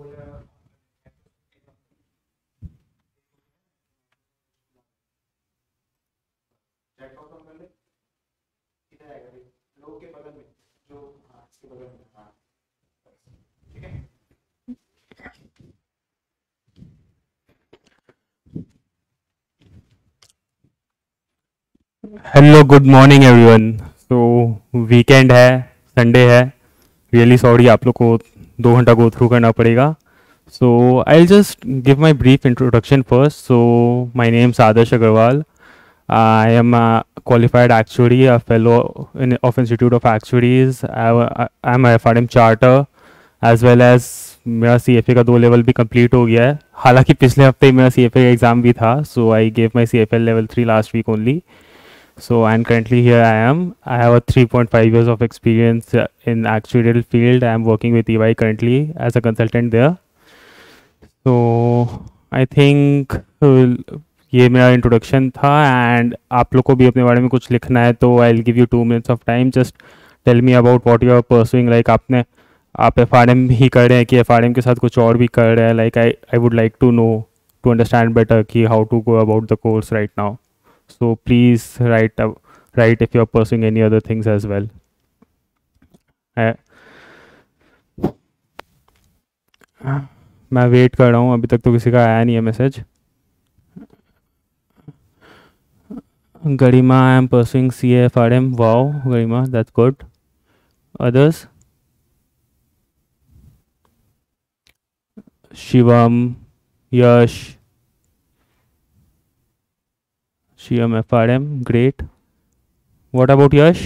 Hello good morning everyone so weekend है Sunday है really really sorry आप लोग को दो घंटा गो थ्रू करना पड़ेगा so I just give my brief introduction first so my name's Adarsh Agarwal I am qualified actually fellow in of institute of actuaries I am F R M charter as well as मेरा C F A का दो level भी complete हो गया है हालांकि पिछले हफ्ते ही मेरा सी एफ ए का एग्ज़ाम भी था so I gave my C F L level three last week only so and currently here i am i have a 3.5 years of experience uh, in actuarial field am working with ey currently as a consultant there so I think uh, ये मेरा introduction था and आप लोग को भी अपने बारे में कुछ लिखना है तो I will give you two minutes of time just tell me about what you are pursuing like आपने आप एफ आर एम ही कर रहे हैं कि एफ आर एम के साथ कुछ और भी कर रहे हैं like I I would like to know to understand better कि how to go about the course right now so please write uh, write if you are pursuing any other things as well मैं wait कर रहा हूँ अभी तक तो किसी का आया नहीं है message Garima I am pursuing C F R M wow Garima that's good others Shivam Yash R M great. What about Yash?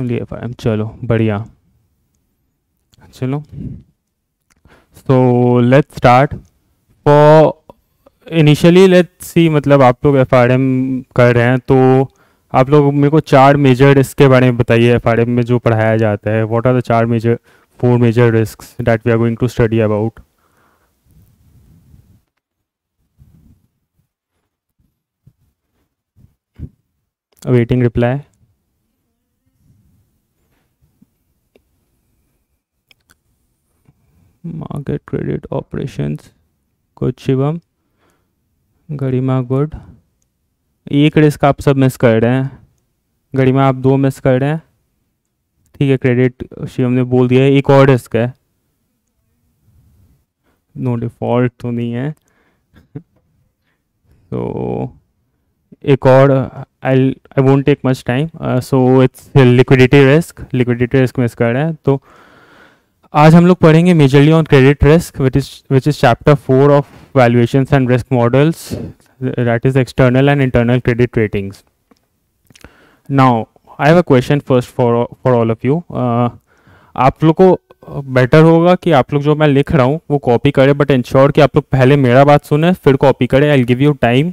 Only F चलो बढ़िया चलो so let's start for initially let's see मतलब आप लोग एफ आर एम कर रहे हैं तो आप लोग मेरे को चार मेजर रिस्क के बारे में बताइए एफ आर एम में जो पढ़ाया जाता है वॉट आर द चार major four major risk that we are going to study about awaiting reply market credit operations good Shivam Garima good एक रिस्क आप सब मिस कर रहे हैं गरिमा आप दो मिस कर रहे हैं ठीक है क्रेडिट शिवम ने बोल दिया है एक और रिस्क है नो डिफॉल्ट तो नहीं है तो एक और I I won't take much time so it's liquidity risk liquidity risk miss कर रहे हैं तो आज हम लोग पढ़ेंगे majorly on credit risk which is which is chapter four of valuation and risk models that is external and internal credit ratings now I have a question first for for all of you आप लोग को better होगा कि आप लोग जो मैं लिख रहा हूँ वो कॉपी करें बट इंश्योर कि आप लोग पहले मेरा बात सुने फिर कॉपी करें आई गिव यू टाइम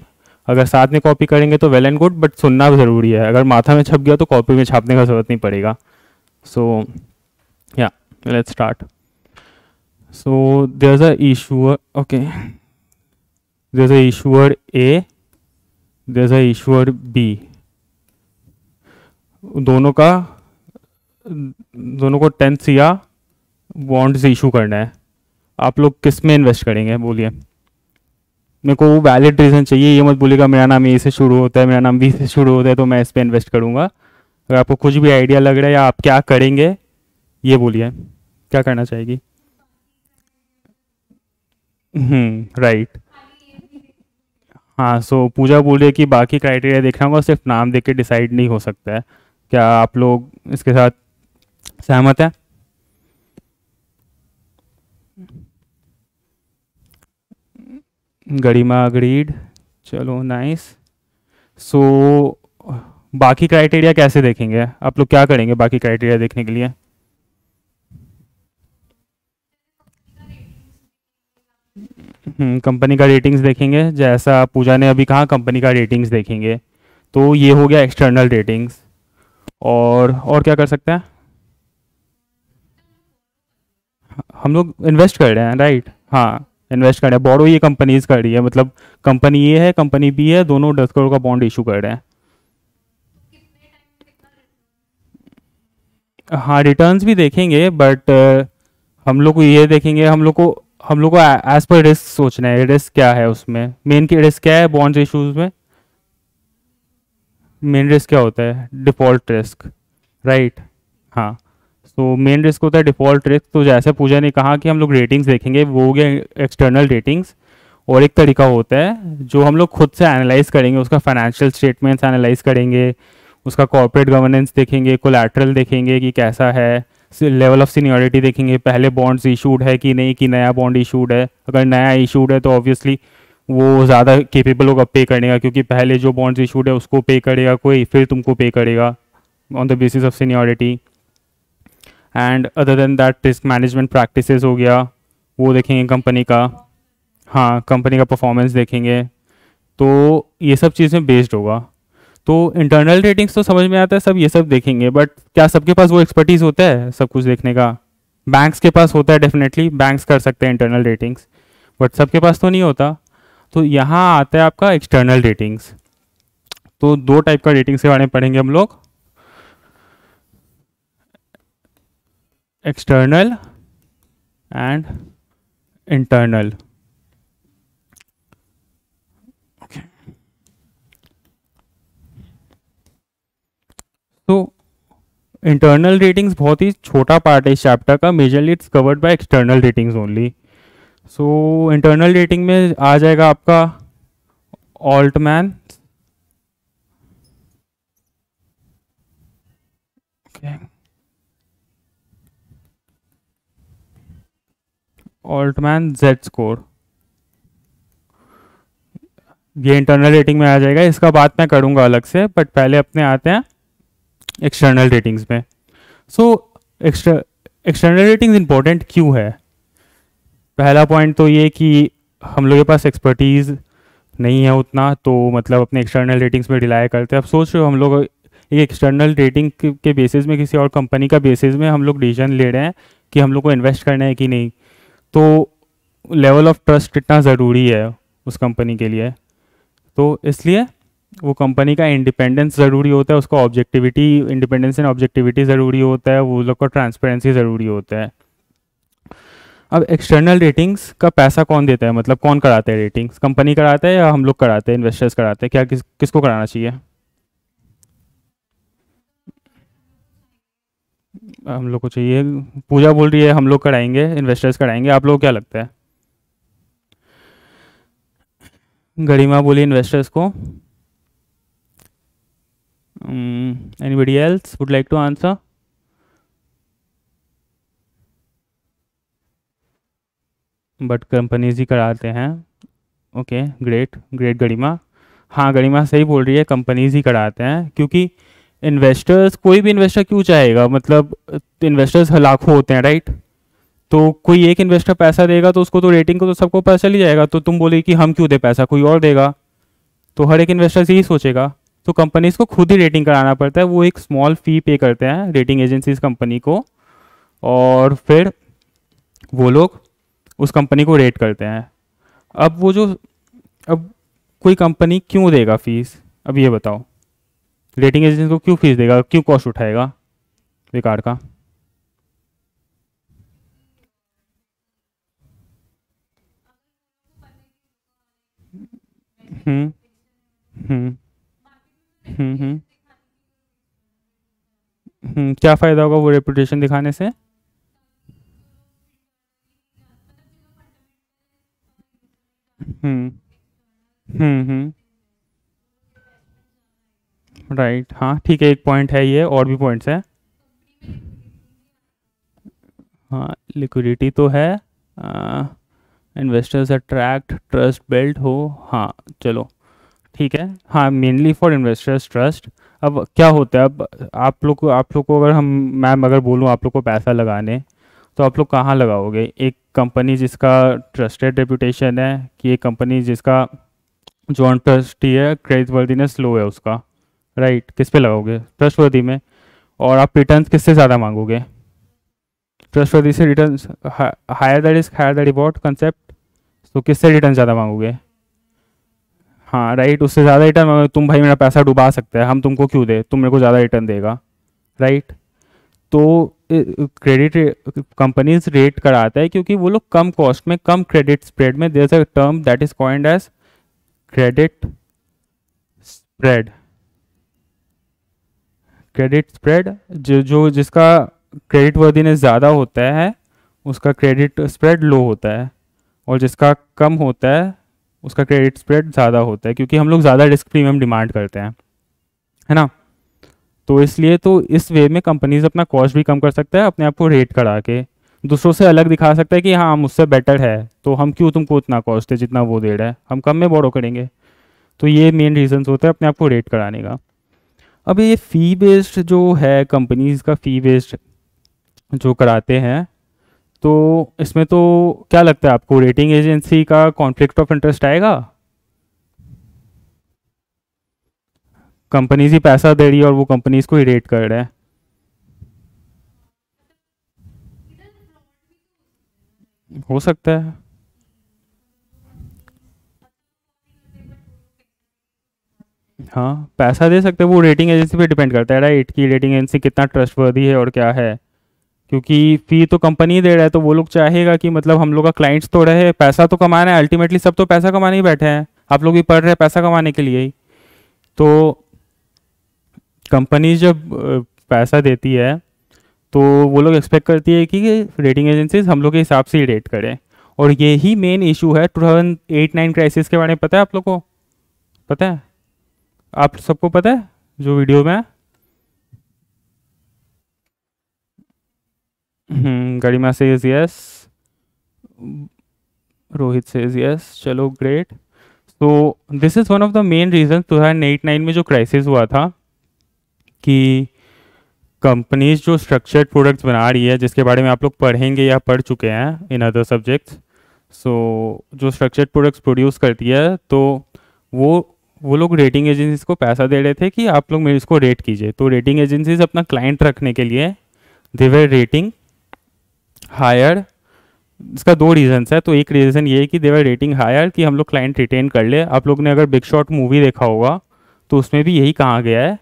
अगर साथ में कॉपी करेंगे तो वेल एंड गुड बट सुनना भी ज़रूरी है अगर माथा में छप गया तो कॉपी में छापने का ज़रूरत नहीं पड़ेगा सो या let's start so there's a issuer okay there's a issuer A there's a issuer B दोनों का दोनों को टेंथ या बॉन्ड्स इशू करना है आप लोग किस में इन्वेस्ट करेंगे बोलिए मेरे को वो वैलिड रीज़न चाहिए ये मत बोलेगा मेरा नाम ए से शुरू होता है मेरा नाम बी से शुरू होता है तो मैं इस पर इन्वेस्ट करूँगा अगर आपको कुछ भी आइडिया लग रहा है या आप क्या करेंगे ये बोलिए क्या करना चाहेगी राइट हम्म, हाँ सो पूजा बोल रही है कि बाकी क्राइटेरिया देखना होगा सिर्फ नाम देख के डिसाइड नहीं हो सकता है क्या आप लोग इसके साथ सहमत हैं गरिमा अग्रीड चलो नाइस सो so, बाकी क्राइटेरिया कैसे देखेंगे आप लोग क्या करेंगे बाकी क्राइटेरिया देखने के लिए कंपनी हम्म, का रेटिंग्स देखेंगे जैसा पूजा ने अभी कहा कंपनी का रेटिंग्स देखेंगे तो ये हो गया एक्सटर्नल रेटिंग्स और और क्या कर सकते हैं हम लोग इन्वेस्ट कर रहे हैं राइट हाँ इन्वेस्ट कर रहे हैं बॉडो ये कंपनीज कर रही है मतलब कंपनी ए है कंपनी बी है दोनों दस करोड़ का बॉन्ड इशू कर रहे हैं हाँ रिटर्न्स भी देखेंगे बट uh, हम लोग को ये देखेंगे हम लोग को हम लोग को एज पर रिस्क सोचना है रिस्क क्या है उसमें मेन की रिस्क क्या है बॉन्ड इशूज में मेन रिस्क क्या होता है डिफॉल्ट रिस्क राइट हाँ तो मेन रिस्क होता है डिफ़ॉल्ट रिस्क तो जैसे पूजा ने कहा कि हम लोग रेटिंग्स देखेंगे वो हो गया एक्सटर्नल रेटिंग्स और एक तरीका होता है जो हम लोग खुद से एनालाइज करेंगे उसका फाइनेंशियल स्टेटमेंट्स एनालाइज करेंगे उसका कॉर्पोरेट गवर्नेंस देखेंगे कोलेट्रल देखेंगे कि कैसा है लेवल ऑफ सीनियरिटी देखेंगे पहले बॉन्ड्स इशूड है कि नहीं कि नया बॉन्ड इशूड है अगर नया इशूड है तो ऑब्वियसली वो ज़्यादा केपेबल होगा पे करने का क्योंकि पहले जो बॉन्ड्स इशूड है उसको पे करेगा कोई फिर तुमको पे करेगा on the basis of seniority and other than that risk management practices हो गया वो देखेंगे कंपनी का हाँ कंपनी का परफॉर्मेंस देखेंगे तो ये सब चीज़ें बेस्ड होगा तो इंटरनल रेटिंग्स तो समझ में आता है सब ये सब देखेंगे बट क्या सबके पास वो एक्सपर्टीज़ होता है सब कुछ देखने का बैंक्स के पास होता है डेफिनेटली बैंक्स कर सकते हैं इंटरनल रेटिंग्स बट सबके पास तो नहीं होता तो यहाँ आता है आपका एक्सटर्नल रेटिंग्स तो दो टाइप का रेटिंग्स के बारे में पढ़ेंगे हम लोग external and internal okay so internal ratings बहुत ही छोटा पार्ट है इस चैप्टर का majorly it's covered by external ratings only so internal rating में आ जाएगा आपका ऑल्टमैन ऑल्टमैन जेड स्कोर ये इंटरनल रेटिंग में आ जाएगा इसका बात मैं करूंगा अलग से बट पहले अपने आते हैं एक्सटर्नल रेटिंग्स में सो एक्सटर्नल रेटिंग्स इंपॉर्टेंट क्यों है पहला पॉइंट तो ये कि हम लोग के पास एक्सपर्टीज़ नहीं है उतना तो मतलब अपने एक्सटर्नल रेटिंग्स में रिलाई करते हैं अब सोच रहे हो हम लोग एक एक्सटर्नल रेटिंग के बेसिस में किसी और कंपनी का बेसिस में हम लोग डिसीजन ले रहे हैं कि हम लोग को इन्वेस्ट करना है कि नहीं तो लेवल ऑफ ट्रस्ट कितना ज़रूरी है उस कंपनी के लिए तो इसलिए वो कंपनी का इंडिपेंडेंस ज़रूरी होता है उसका ऑब्जेक्टिविटी इंडिपेंडेंस एंड ऑब्जेक्टिविटी ज़रूरी होता है वो लोग का ट्रांसपेरेंसी ज़रूरी होता है अब एक्सटर्नल रेटिंग्स का पैसा कौन देता है मतलब कौन कराता है रेटिंग्स कंपनी कराता है या हम लोग कराते हैं इन्वेस्टर्स कराते हैं क्या किस किसको कराना चाहिए हम लोग को चाहिए पूजा बोल रही है हम लोग कराएंगे इन्वेस्टर्स कराएंगे आप लोग क्या लगता है गरिमा बोली इन्वेस्टर्स को anybody else would like to answer but companies ही कराते हैं ओके ग्रेट ग्रेट गरिमा हाँ गरिमा सही बोल रही है कंपनीज ही कराते हैं क्योंकि इन्वेस्टर्स कोई भी इन्वेस्टर क्यों चाहेगा मतलब इन्वेस्टर्स लाखों होते हैं राइट तो कोई एक इन्वेस्टर पैसा देगा तो उसको तो रेटिंग को तो सबको पता चली ही जाएगा तो तुम बोले कि हम क्यों दे पैसा कोई और देगा तो हर एक इन्वेस्टर यही सोचेगा तो कंपनीज को खुद ही रेटिंग कराना पड़ता है वो एक स्मॉल फ़ी पे करते हैं रेटिंग एजेंसीज कंपनी को और फिर वो लोग उस कंपनी को रेट करते हैं अब वो जो अब कोई कंपनी क्यों देगा फीस अब ये बताओ रेटिंग एजेंसी को क्यों फीस देगा क्यों कॉस्ट उठाएगा बेकार का हम्म हम्म हम्म हम्म हम्म क्या फ़ायदा होगा वो रेपुटेशन दिखाने से हम्म हम्म हम्म राइट right, हाँ ठीक है एक पॉइंट है ये और भी पॉइंट्स हैं हाँ लिक्विडिटी तो है इन्वेस्टर्स अट्रैक्ट ट्रस्ट बिल्ड हो हाँ चलो ठीक है हाँ मेनली फॉर इन्वेस्टर्स ट्रस्ट अब क्या होता है अब आप लोग को आप लोग को अगर हम मैम अगर बोलूँ आप लोग को पैसा लगाने तो आप लोग कहाँ लगाओगे एक कंपनी जिसका ट्रस्टेड रेपूटेशन है कि एक कंपनी जिसका जॉन ट्रस्टी है क्रेडिट वर्दीनेस लो है उसका राइट right, किस पे लगाओगे ट्रस्टवर्दी में और आप रिटर्न किससे ज़्यादा मांगोगे ट्रस्टवर्दी से return higher that is higher that इबॉट कंसेप्ट तो किससे रिटर्न ज़्यादा मांगोगे हाँ राइट right, उससे ज़्यादा रिटर्न मांगोगे तुम भाई मेरा पैसा डुबा सकते हैं हम तुमको क्यों दे तुम मेरे को ज़्यादा रिटर्न देगा राइट right? तो क्रेडिट कंपनीज रेट कराता है क्योंकि वो लोग कम कॉस्ट में कम क्रेडिट स्प्रेड में there a term that is coined as credit spread credit spread जो जो जिसका क्रेडिट वर्दीनेस ज़्यादा होता है उसका क्रेडिट स्प्रेड लो होता है और जिसका कम होता है उसका क्रेडिट स्प्रेड ज़्यादा होता है क्योंकि हम लोग ज़्यादा रिस्क प्रीमियम डिमांड करते हैं है ना तो इसलिए तो इस वे में कंपनीज अपना कॉस्ट भी कम कर सकता है अपने आप को रेट करा के दूसरों से अलग दिखा सकता है कि हाँ हम उससे बेटर है तो हम क्यों तुमको उतना कॉस्ट है जितना वो दे रहा है हम कम में बोरो करेंगे तो ये मेन रीजंस होते हैं अपने आप को रेट कराने का अब ये फ़ी बेस्ड जो है कंपनीज़ का फ़ी बेस्ड जो कराते हैं तो इसमें तो क्या लगता है आपको रेटिंग एजेंसी का कॉन्फ्लिक्ट ऑफ इंटरेस्ट आएगा कंपनीज ही पैसा दे रही है और वो कंपनीज को ही रेट कर रहे हैं हो सकता है हाँ पैसा दे सकते हैं वो रेटिंग एजेंसी पे डिपेंड करता है राइट कि रेटिंग एजेंसी कितना ट्रस्टवर्दी है और क्या है क्योंकि फ़ी तो कंपनी दे रहा है तो वो लोग चाहेगा कि मतलब हम लोग का क्लाइंट्स तो रहे पैसा तो कमा रहे हैं अल्टीमेटली सब तो पैसा कमाने ही बैठे हैं आप लोग भी पढ़ रहे हैं पैसा कमाने के लिए ही तो कंपनी जब पैसा देती है तो वो लोग एक्सपेक्ट करती है कि रेटिंग एजेंसीज हम लोग के हिसाब से ही रेट करें और यही मेन इशू है two thousand eight nine crisis के बारे में पता है आप लोग को पता है आप सबको पता है जो वीडियो में हम्म, गरिमा से इज यस रोहित से इज यस चलो ग्रेट तो this is one of the main reason two thousand eight nine में जो क्राइसिस हुआ था कि कंपनीज जो स्ट्रक्चर्ड प्रोडक्ट्स बना रही है जिसके बारे में आप लोग पढ़ेंगे या पढ़ चुके हैं इन अदर सब्जेक्ट्स सो जो स्ट्रक्चर्ड प्रोडक्ट्स प्रोड्यूस करती है तो वो वो लोग रेटिंग एजेंसीज को पैसा दे रहे थे कि आप लोग मेरे इसको रेट कीजिए तो रेटिंग एजेंसीज अपना क्लाइंट रखने के लिए देवर रेटिंग हायर इसका दो रीजंस है तो एक रीज़न ये है कि देवर रेटिंग हायर कि हम लोग क्लाइंट रिटेन कर ले आप लोग ने अगर बिग शॉट मूवी देखा होगा तो उसमें भी यही कहा गया है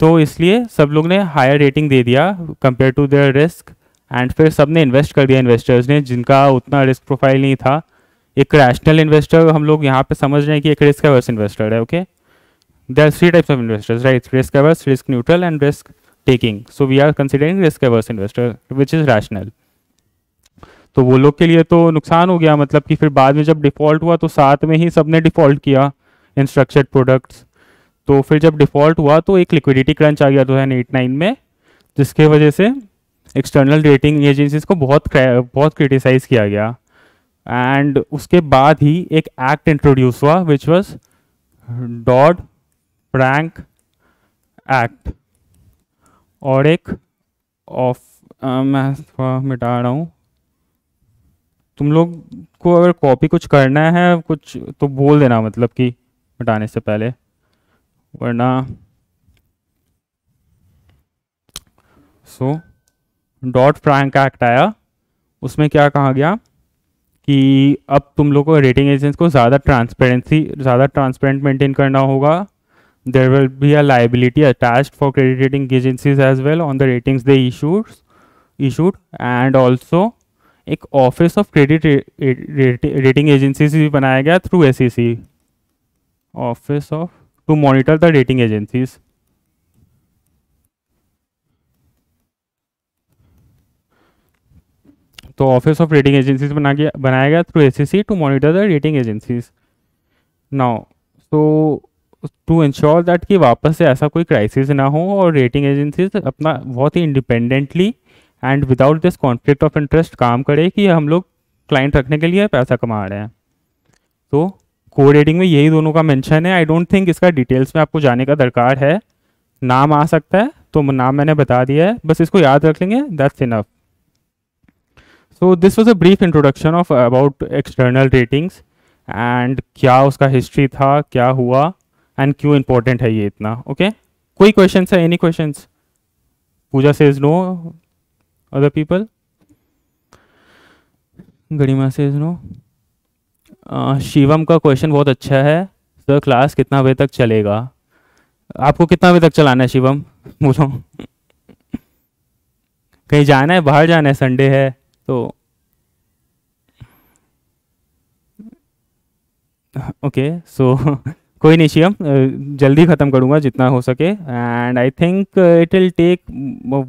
तो इसलिए सब लोग ने हायर रेटिंग दे दिया compare to their risk and फिर सब ने इन्वेस्ट कर दिया इन्वेस्टर्स ने जिनका उतना रिस्क प्रोफाइल नहीं था एक रैशनल इन्वेस्टर हम लोग यहाँ पे समझ रहे हैं कि एक रिस्क एवर्स इन्वेस्टर है okay there three types of investors right risk averse risk neutral and risk taking so we are considering risk averse investor which is rational तो वो लोग के लिए तो नुकसान हो गया मतलब कि फिर बाद में जब डिफॉल्ट हुआ तो साथ में ही सब ने डिफॉल्ट किया इन स्ट्रक्चर्ड प्रोडक्ट्स तो फिर जब डिफॉल्ट हुआ तो एक लिक्विडिटी क्रंच आ गया दो हज़ार एट नाइन में जिसके वजह से एक्सटर्नल रेटिंग एजेंसीज को बहुत बहुत क्रिटिसाइज़ किया गया एंड उसके बाद ही एक एक्ट इंट्रोड्यूस हुआ which was Dodd Frank act और एक ऑफ मैं थोड़ा मिटा रहा हूँ तुम लोग को अगर कॉपी कुछ करना है कुछ तो बोल देना मतलब कि मिटाने से पहले वरना सो डॉट फ्रैंक एक्ट आया उसमें क्या कहा गया कि अब तुम लोग को रेटिंग एजेंसी को ज़्यादा ट्रांसपेरेंसी ज़्यादा ट्रांसपेरेंट मेंटेन करना होगा there will be a liability attach for credit rating agencies as well on the ratings they issued issued and also एक office of credit rating agencies भी बनाया गया through S office of to monitor the rating agencies तो office of rating agencies बना गया बनाया गया through S to monitor the rating agencies now so to ensure that कि वापस से ऐसा कोई क्राइसिस ना हो और रेटिंग एजेंसीज अपना बहुत ही independently and without this conflict of interest काम करे कि हम लोग क्लाइंट रखने के लिए पैसा कमा रहे हैं तो को रेटिंग में यही दोनों का मेंशन है आई डोंट थिंक इसका डिटेल्स में आपको जाने का दरकार है नाम आ सकता है तो नाम मैंने बता दिया है बस इसको याद रख लेंगे that's enough so this was a brief introduction of about external ratings and क्या उसका हिस्ट्री था क्या हुआ एंड क्यों इम्पोर्टेंट है ये इतना ओके कोई क्वेश्चन है any question Pooja says no other people Garima says no uh, Shivam का क्वेश्चन बहुत अच्छा है सर क्लास कितना बजे तक चलेगा आपको कितना बजे तक चलाना है शिवम बोलो कहीं जाना है बाहर जाना है संडे है तो ओके सो कोई नहीं शिवम जल्दी ख़त्म करूँगा जितना हो सके and I think it will take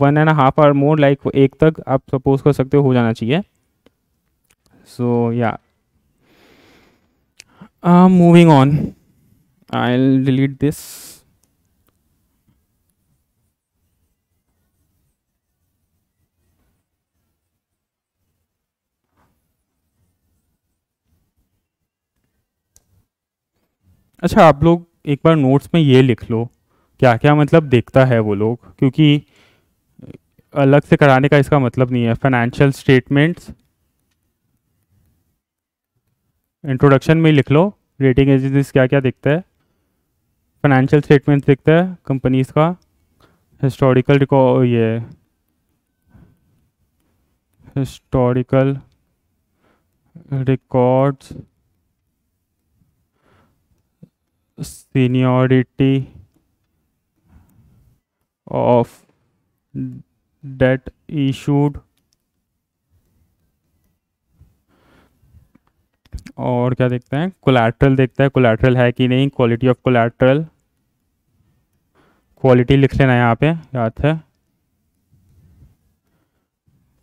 one and half hour more like एक तक आप सपोज कर सकते हो हो जाना चाहिए सो या moving on I delete this अच्छा आप लोग एक बार नोट्स में ये लिख लो क्या क्या मतलब देखता है वो लोग क्योंकि अलग से कराने का इसका मतलब नहीं है फाइनेंशियल स्टेटमेंट्स इंट्रोडक्शन में लिख लो रेटिंग एजेंसीज क्या क्या देखता है फाइनेंशियल स्टेटमेंट्स देखता है कंपनीज का हिस्टोरिकल रिकॉर्ड ये historical records seniority of debt issued और क्या देखते हैं कोलेट्रल देखता है कोलेट्रल है कि नहीं क्वालिटी ऑफ कोलेट्रल क्वालिटी लिख लेना यहाँ पे याद है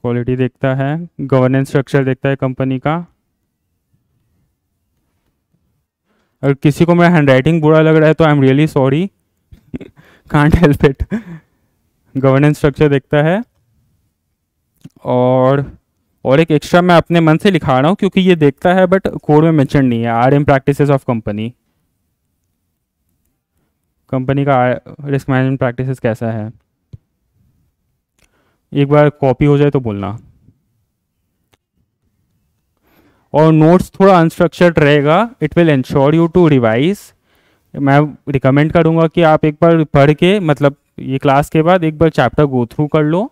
क्वालिटी देखता है गवर्नेंस स्ट्रक्चर देखता है कंपनी का अगर किसी को मेरा हैंड राइटिंग बुरा लग रहा है तो I am really sorry can't help it governance structure देखता है और और एक एक्स्ट्रा मैं अपने मन से लिखा रहा हूँ क्योंकि ये देखता है बट कोड में मैंशन नहीं है R M practice of company company का रिस्क मैनेजमेंट प्रैक्टिस कैसा है एक बार कॉपी हो जाए तो बोलना और नोट्स थोड़ा अनस्ट्रक्चर्ड रहेगा it will ensure you to revise मैं रिकमेंड करूँगा कि आप एक बार पढ़ के मतलब ये क्लास के बाद एक बार चैप्टर गो थ्रू कर लो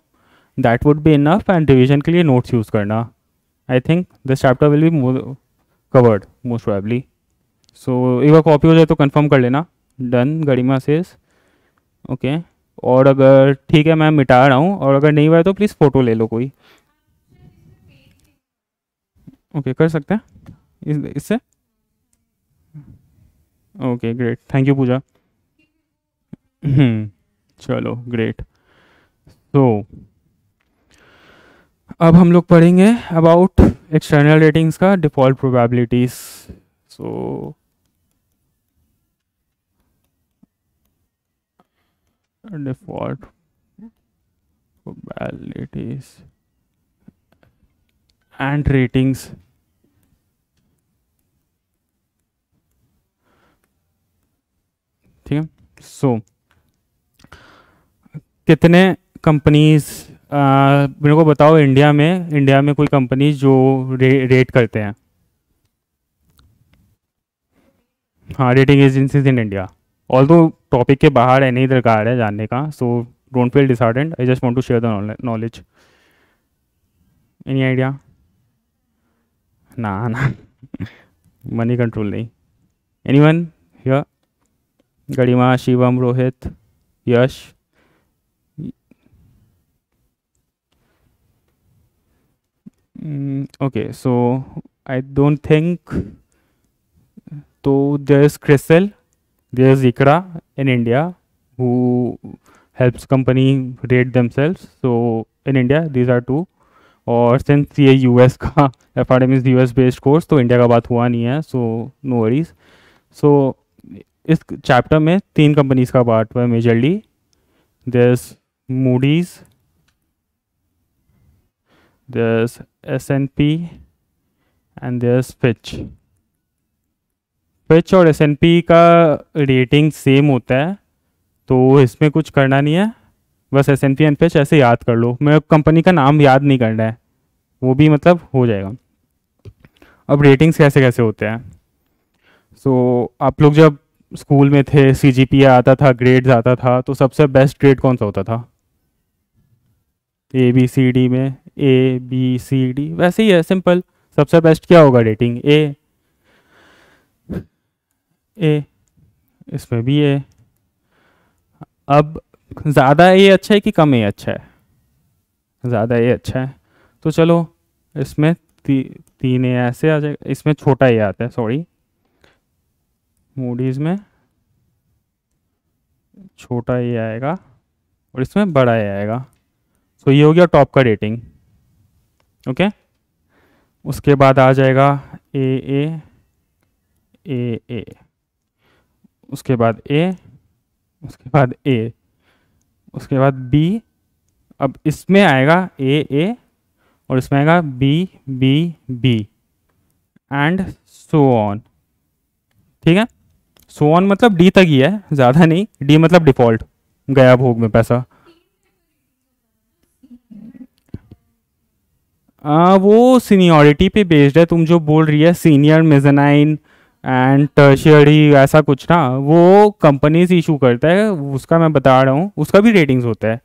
that would be enough and revision के लिए नोट्स यूज़ करना I think this chapter will be covered most probably so एक बार कॉपी हो जाए तो कन्फर्म कर लेना डन गरिमा सेज ओके और अगर ठीक है मैं मिटा रहा हूँ और अगर नहीं हुआ है तो प्लीज़ फ़ोटो ले लो कोई ओके कर सकते हैं इस इससे okay great thank you Pooja hmm, चलो ग्रेट तो अब हम लोग पढ़ेंगे अबाउट एक्सटर्नल रेटिंग्स का default probabilities so default probabilities and ratings ठीक है सो कितने कंपनीज मेरे को बताओ इंडिया में इंडिया में कोई कंपनी जो रे, रेट करते हैं हाँ rating agencies in India all दो टॉपिक के बाहर है नहीं दरकार है जानने का so don't feel this I just want to share the knowledge any idea ना ना मनी कंट्रोल नहीं any one here Garima Shivam Rohit Yash okay so I don't think तो there is CRISIL there is इकड़ा in India who helps company rate selves so in India these are two और since ये U S का F R M is U S based course तो India का बात हुआ नहीं है सो नो वरीज सो इस चैप्टर में तीन कंपनीज का पार्ट हुआ है मेजरली दस मूडीज दस एस एन पी एंड दस फिच फिच और एस एन पी का रेटिंग सेम होता है तो इसमें कुछ करना नहीं है बस S N P and Fitch ऐसे याद कर लो मैं कंपनी का नाम याद नहीं करना है वो भी मतलब हो जाएगा अब रेटिंग्स कैसे कैसे होते हैं सो so, आप लोग जब स्कूल में थे सी जी पी आता था ग्रेड्स आता था तो सबसे बेस्ट ग्रेड कौन सा होता था ए बी सी डी में ए बी सी डी वैसे ही है सिंपल सबसे बेस्ट क्या होगा रेटिंग ए ए इसमें भी ए अब ज़्यादा ए अच्छा है कि कम ए अच्छा है ज़्यादा ए अच्छा है तो चलो इसमें ती, तीन ए ऐसे आ जाएगा इसमें छोटा ए आता है सॉरी मूडीज़ में छोटा ये आएगा और इसमें बड़ा ये आएगा सो ये हो गया टॉप का रेटिंग ओके उसके बाद आ जाएगा ए ए ए ए उसके बाद ए उसके बाद ए उसके बाद बी अब इसमें आएगा ए ए और इसमें आएगा B B B and so on ठीक है सो ऑन मतलब डी तक ही है ज़्यादा नहीं डी मतलब डिफॉल्ट गया भोग में पैसा आ, वो सीनियोरिटी पे बेस्ड है तुम जो बोल रही है सीनियर मेजनाइन एंड टर्शियरी ऐसा कुछ ना वो कंपनीज इशू करता है उसका मैं बता रहा हूँ उसका भी रेटिंग्स होता है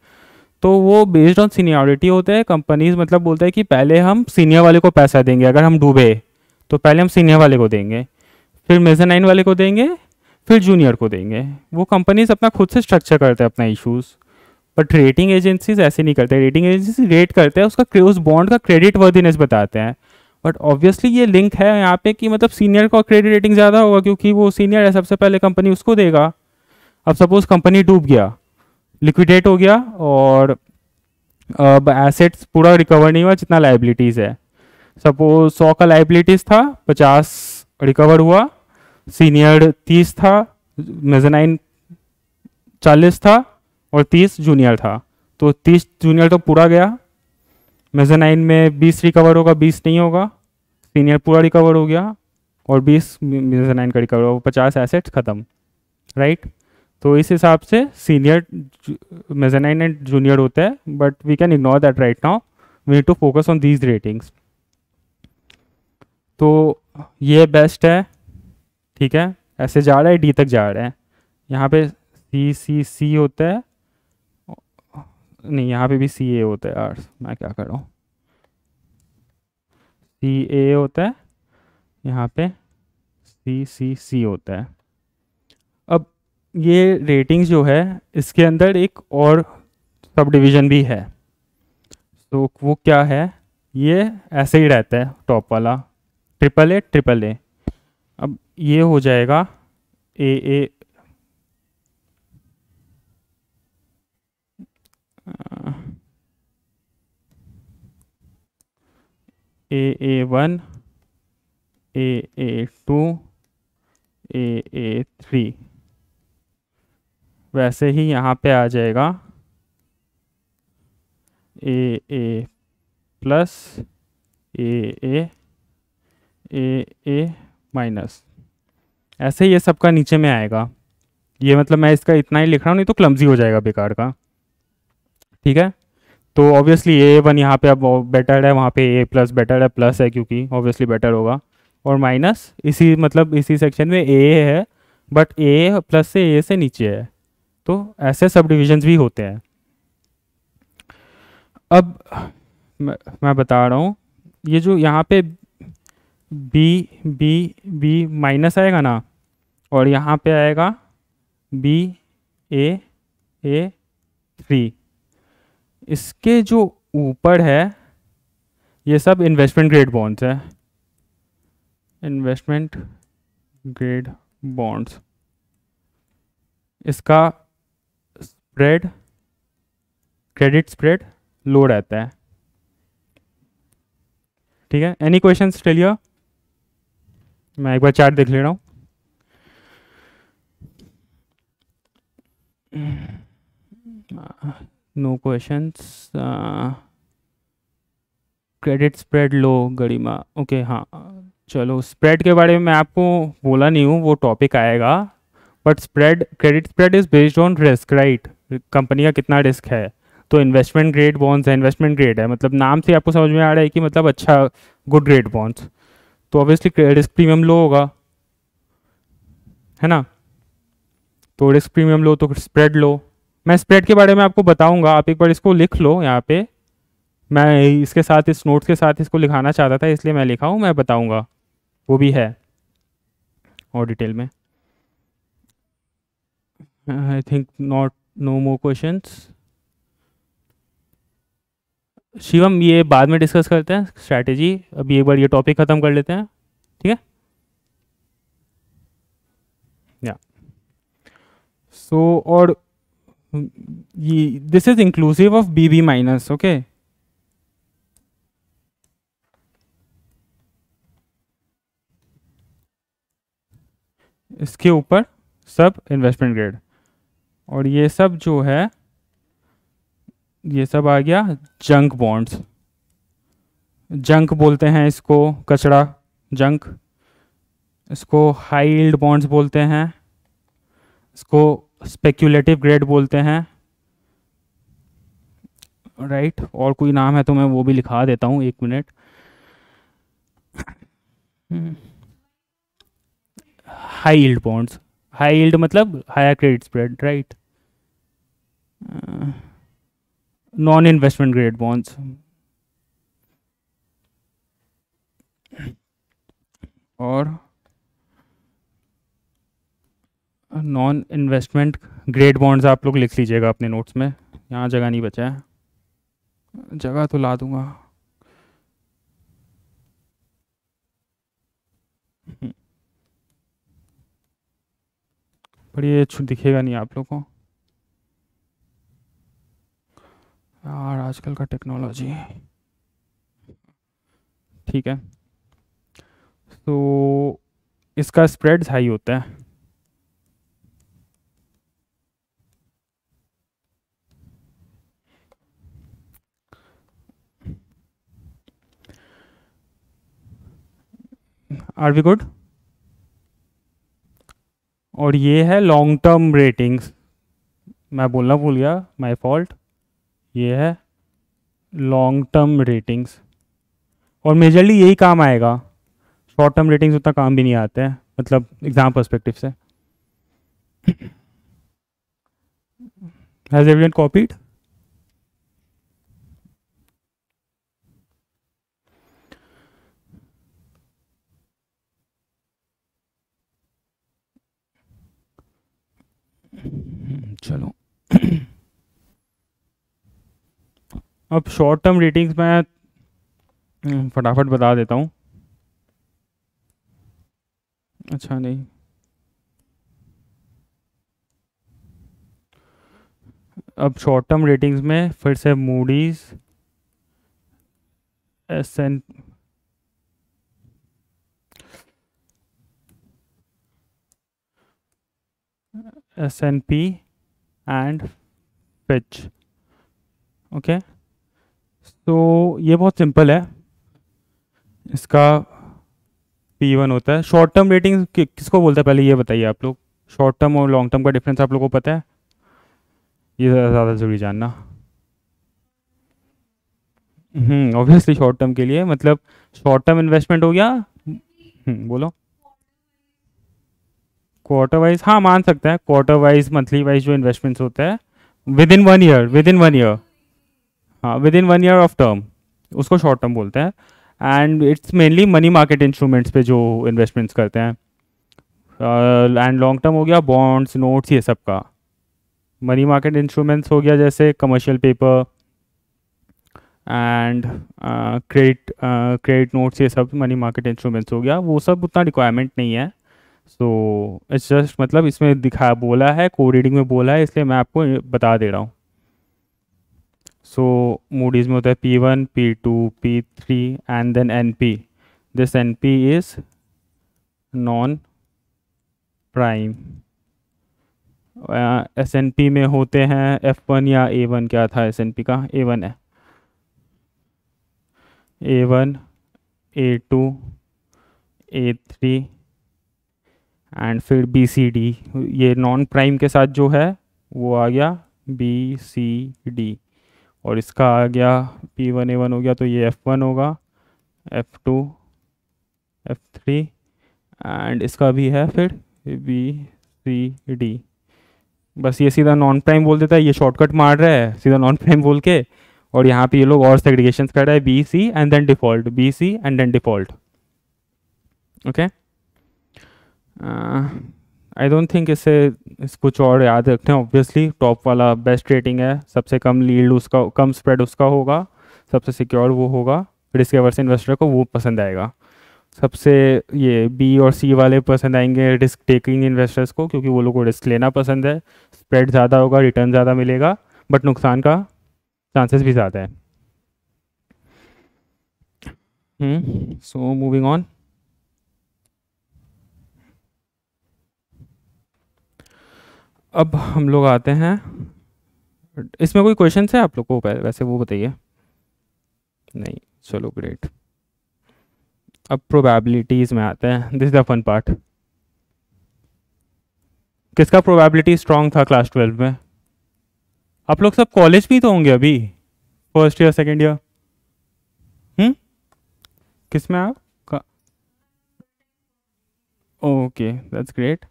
तो वो बेस्ड ऑन सीनियोरिटी होता है कंपनीज मतलब बोलता है कि पहले हम सीनियर वाले को पैसा देंगे अगर हम डूबे तो पहले हम सीनियर वाले को देंगे फिर मेजनाइन वाले को देंगे फिर जूनियर को देंगे वो कंपनीज अपना खुद से स्ट्रक्चर करते हैं अपना इशूज़ बट रेटिंग एजेंसीज ऐसे नहीं करते रेटिंग एजेंसी रेट करते हैं उसका उस बॉन्ड का क्रेडिट वर्दीनेस बताते हैं बट ऑब्वियसली ये लिंक है यहाँ पे कि मतलब सीनियर का क्रेडिट रेटिंग ज़्यादा होगा क्योंकि वो सीनियर है सबसे पहले कंपनी उसको देगा अब सपोज कंपनी डूब गया लिक्विडेट हो गया और अब एसेट्स पूरा रिकवर नहीं हुआ जितना लाइबिलिटीज़ है सपोज सौ का लाइबिलिटीज़ था पचास रिकवर हुआ सीनियर तीस था मेजनाइन चालीस था और तीस जूनियर था तो तीस जूनियर तो पूरा गया मेजनाइन में बीस रिकवर होगा बीस नहीं होगा सीनियर पूरा रिकवर हो गया और बीस मेजनाइन का रिकवर होगा पचास एसेट्स ख़त्म राइट तो इस हिसाब से सीनियर मेजनाइन एंड जूनियर होते हैं but we can ignore that right now we need to focus on these ratings तो ये बेस्ट है ठीक है ऐसे जा रहा है डी तक जा रहा है यहाँ पे सी सी सी होता है नहीं यहाँ पे भी सी ए होता है यार मैं क्या कर रहा हूँ सी ए होता है यहाँ पे सी सी सी होता है अब ये रेटिंग जो है इसके अंदर एक और सब डिवीज़न भी है तो वो क्या है ये ऐसे ही रहता है टॉप वाला ट्रिपल ए ट्रिपल ए अब ये हो जाएगा A A A A one A A two A A three वैसे ही यहाँ पे आ जाएगा A A plus A A A A minus ऐसे ये सबका नीचे में आएगा ये मतलब मैं इसका इतना ही लिख रहा हूँ नहीं तो क्लमजी हो जाएगा बेकार का ठीक है तो ऑब्वियसली ए वन यहाँ पे अब बेटर है वहाँ पे ए प्लस बेटर है प्लस है क्योंकि ऑब्वियसली बेटर होगा और माइनस इसी मतलब इसी सेक्शन में ए है बट ए प्लस से ए से नीचे है तो ऐसे सब डिविजन्स भी होते हैं अब मैं, मैं बता रहा हूँ ये जो यहाँ पे बी बी बी माइनस आएगा ना और यहाँ पे आएगा बी ए ए थ्री इसके जो ऊपर है ये सब इन्वेस्टमेंट ग्रेड बॉन्ड्स है इन्वेस्टमेंट ग्रेड बॉन्ड्स इसका स्प्रेड क्रेडिट स्प्रेड लो रहता है ठीक है एनी क्वेश्चन टेलियर मैं एक बार चार्ट देख ले रहा हूँ no question credit spread low Garima okay okay, हाँ चलो स्प्रेड के बारे में मैं आपको बोला नहीं हूँ वो टॉपिक आएगा but spread credit spread is based on risk right company का कितना रिस्क है तो इन्वेस्टमेंट ग्रेड बॉन्ड्स है इन्वेस्टमेंट ग्रेड है मतलब नाम से आपको समझ में आ रहा है कि मतलब अच्छा गुड ग्रेड बॉन्ड्स तो ऑब्वियसली रिस्क प्रीमियम लो होगा है ना तो रिस्क प्रीमियम लो तो स्प्रेड लो मैं स्प्रेड के बारे में आपको बताऊंगा आप एक बार इसको लिख लो यहाँ पे मैं इसके साथ इस नोट्स के साथ इसको लिखाना चाहता था इसलिए मैं लिखा हूँ मैं बताऊँगा वो भी है और डिटेल में I think not no more questions Shivam ये बाद में डिस्कस करते हैं स्ट्रैटेजी अभी एक बार ये टॉपिक ख़त्म कर लेते हैं ठीक है या सो और ये this is inclusive of B B minus okay इसके ऊपर सब इन्वेस्टमेंट ग्रेड और ये सब जो है ये सब आ गया जंक बॉन्ड्स जंक बोलते हैं इसको कचरा जंक इसको हाई बॉन्ड्स बोलते हैं इसको स्पेक्यूलेटिव ग्रेड बोलते हैं राइट right? और कोई नाम है तो मैं वो भी लिखा देता हूँ एक minute high yield bonds high yield मतलब higher credit spread right non investment grade bonds और नॉन इन्वेस्टमेंट ग्रेड बॉन्ड्स आप लोग लिख लीजिएगा अपने नोट्स में यहाँ जगह नहीं बचा है जगह तो ला दूंगा पर ये दिखेगा नहीं आप लोगों को यार आजकल का टेक्नोलॉजी ठीक है तो इसका स्प्रेड्स हाई होता है आर वी गुड और ये है लॉन्ग टर्म रेटिंग्स मैं बोलना भूल गया माई फॉल्ट ये है लॉन्ग टर्म रेटिंग्स और मेजरली यही काम आएगा शॉर्ट टर्म रेटिंग्स उतना काम भी नहीं आते हैं मतलब एग्ज़ाम परस्पेक्टिव से हैज़ एवरीवन कॉपीड चलो अब शॉर्ट टर्म रेटिंग्स मैं हम्म, फटाफट बता देता हूँ अच्छा नहीं अब शॉर्ट टर्म रेटिंग्स में फिर से Moody's S N S N P and Fitch okay okay? तो ये बहुत सिंपल है इसका पी वन होता है शॉर्ट टर्म रेटिंग किसको बोलते हैं पहले ये बताइए आप लोग शॉर्ट टर्म और लॉन्ग टर्म का डिफरेंस आप लोगों को पता है ये ज़्यादा ज़रूरी जानना ऑब्वियसली शॉर्ट टर्म के लिए मतलब शॉर्ट टर्म इन्वेस्टमेंट हो गया हम्म, बोलो क्वार्टर वाइज हाँ मान सकते हैं क्वार्टर वाइज मंथली वाइज जो इन्वेस्टमेंट्स होते हैं within one year within one year हाँ within one year of term उसको शॉर्ट टर्म बोलते हैं and it's mainly money market instruments पे जो इन्वेस्टमेंट्स करते हैं एंड लॉन्ग टर्म हो गया बॉन्ड्स नोट्स ये सब का मनी मार्केट इंस्ट्रूमेंट्स हो गया जैसे commercial paper and credit credit notes ये सब मनी मार्केट इंस्ट्रूमेंट्स हो गया वो सब उतना रिक्वायरमेंट नहीं है सो इट्स जस्ट मतलब इसमें दिखा बोला है कोड रीडिंग में बोला है इसलिए मैं आपको बता दे रहा हूँ सो मूडीज में होता है P one P two P three and then N P this N P is non prime S N P में होते हैं एफ वन या ए वन क्या था एस एन पी का ए वन है A one A two A three and फिर B C D ये नॉन प्राइम के साथ जो है वो आ गया बी सी डी और इसका आ गया पी वन ए वन हो गया तो ये एफ़ वन होगा F two F three and इसका भी है फिर बी सी डी बस ये सीधा नॉन प्राइम बोल देता है ये शॉर्टकट मार रहा है सीधा नॉन प्राइम बोल के और यहाँ पे ये लोग और सेग्रीगेशन कर रहा है B C and then default B C and then default okay I don't think इससे इस कुछ और याद रखते हैं ऑब्वियसली टॉप वाला बेस्ट रेटिंग है सबसे कम लीड उसका कम स्प्रेड उसका होगा सबसे सिक्योर वो होगा रिस्क एवर्स इन्वेस्टर को वो पसंद आएगा सबसे ये बी और सी वाले पसंद आएंगे रिस्क टेकिंग इन्वेस्टर्स को क्योंकि वो लोग को रिस्क लेना पसंद है स्प्रेड ज़्यादा होगा रिटर्न ज़्यादा मिलेगा बट नुकसान का चांसेस भी ज़्यादा है सो मूविंग ऑन अब हम लोग आते हैं इसमें कोई क्वेश्चन है आप लोग को वैसे वो बताइए नहीं चलो ग्रेट अब प्रोबेबिलिटीज़ में आते हैं दिस द फन पार्ट किसका प्रोबेबिलिटी स्ट्रांग था क्लास ट्वेल्व में आप लोग सब कॉलेज भी तो होंगे अभी first year second year hmm किस में आप ओके दैट्स ग्रेट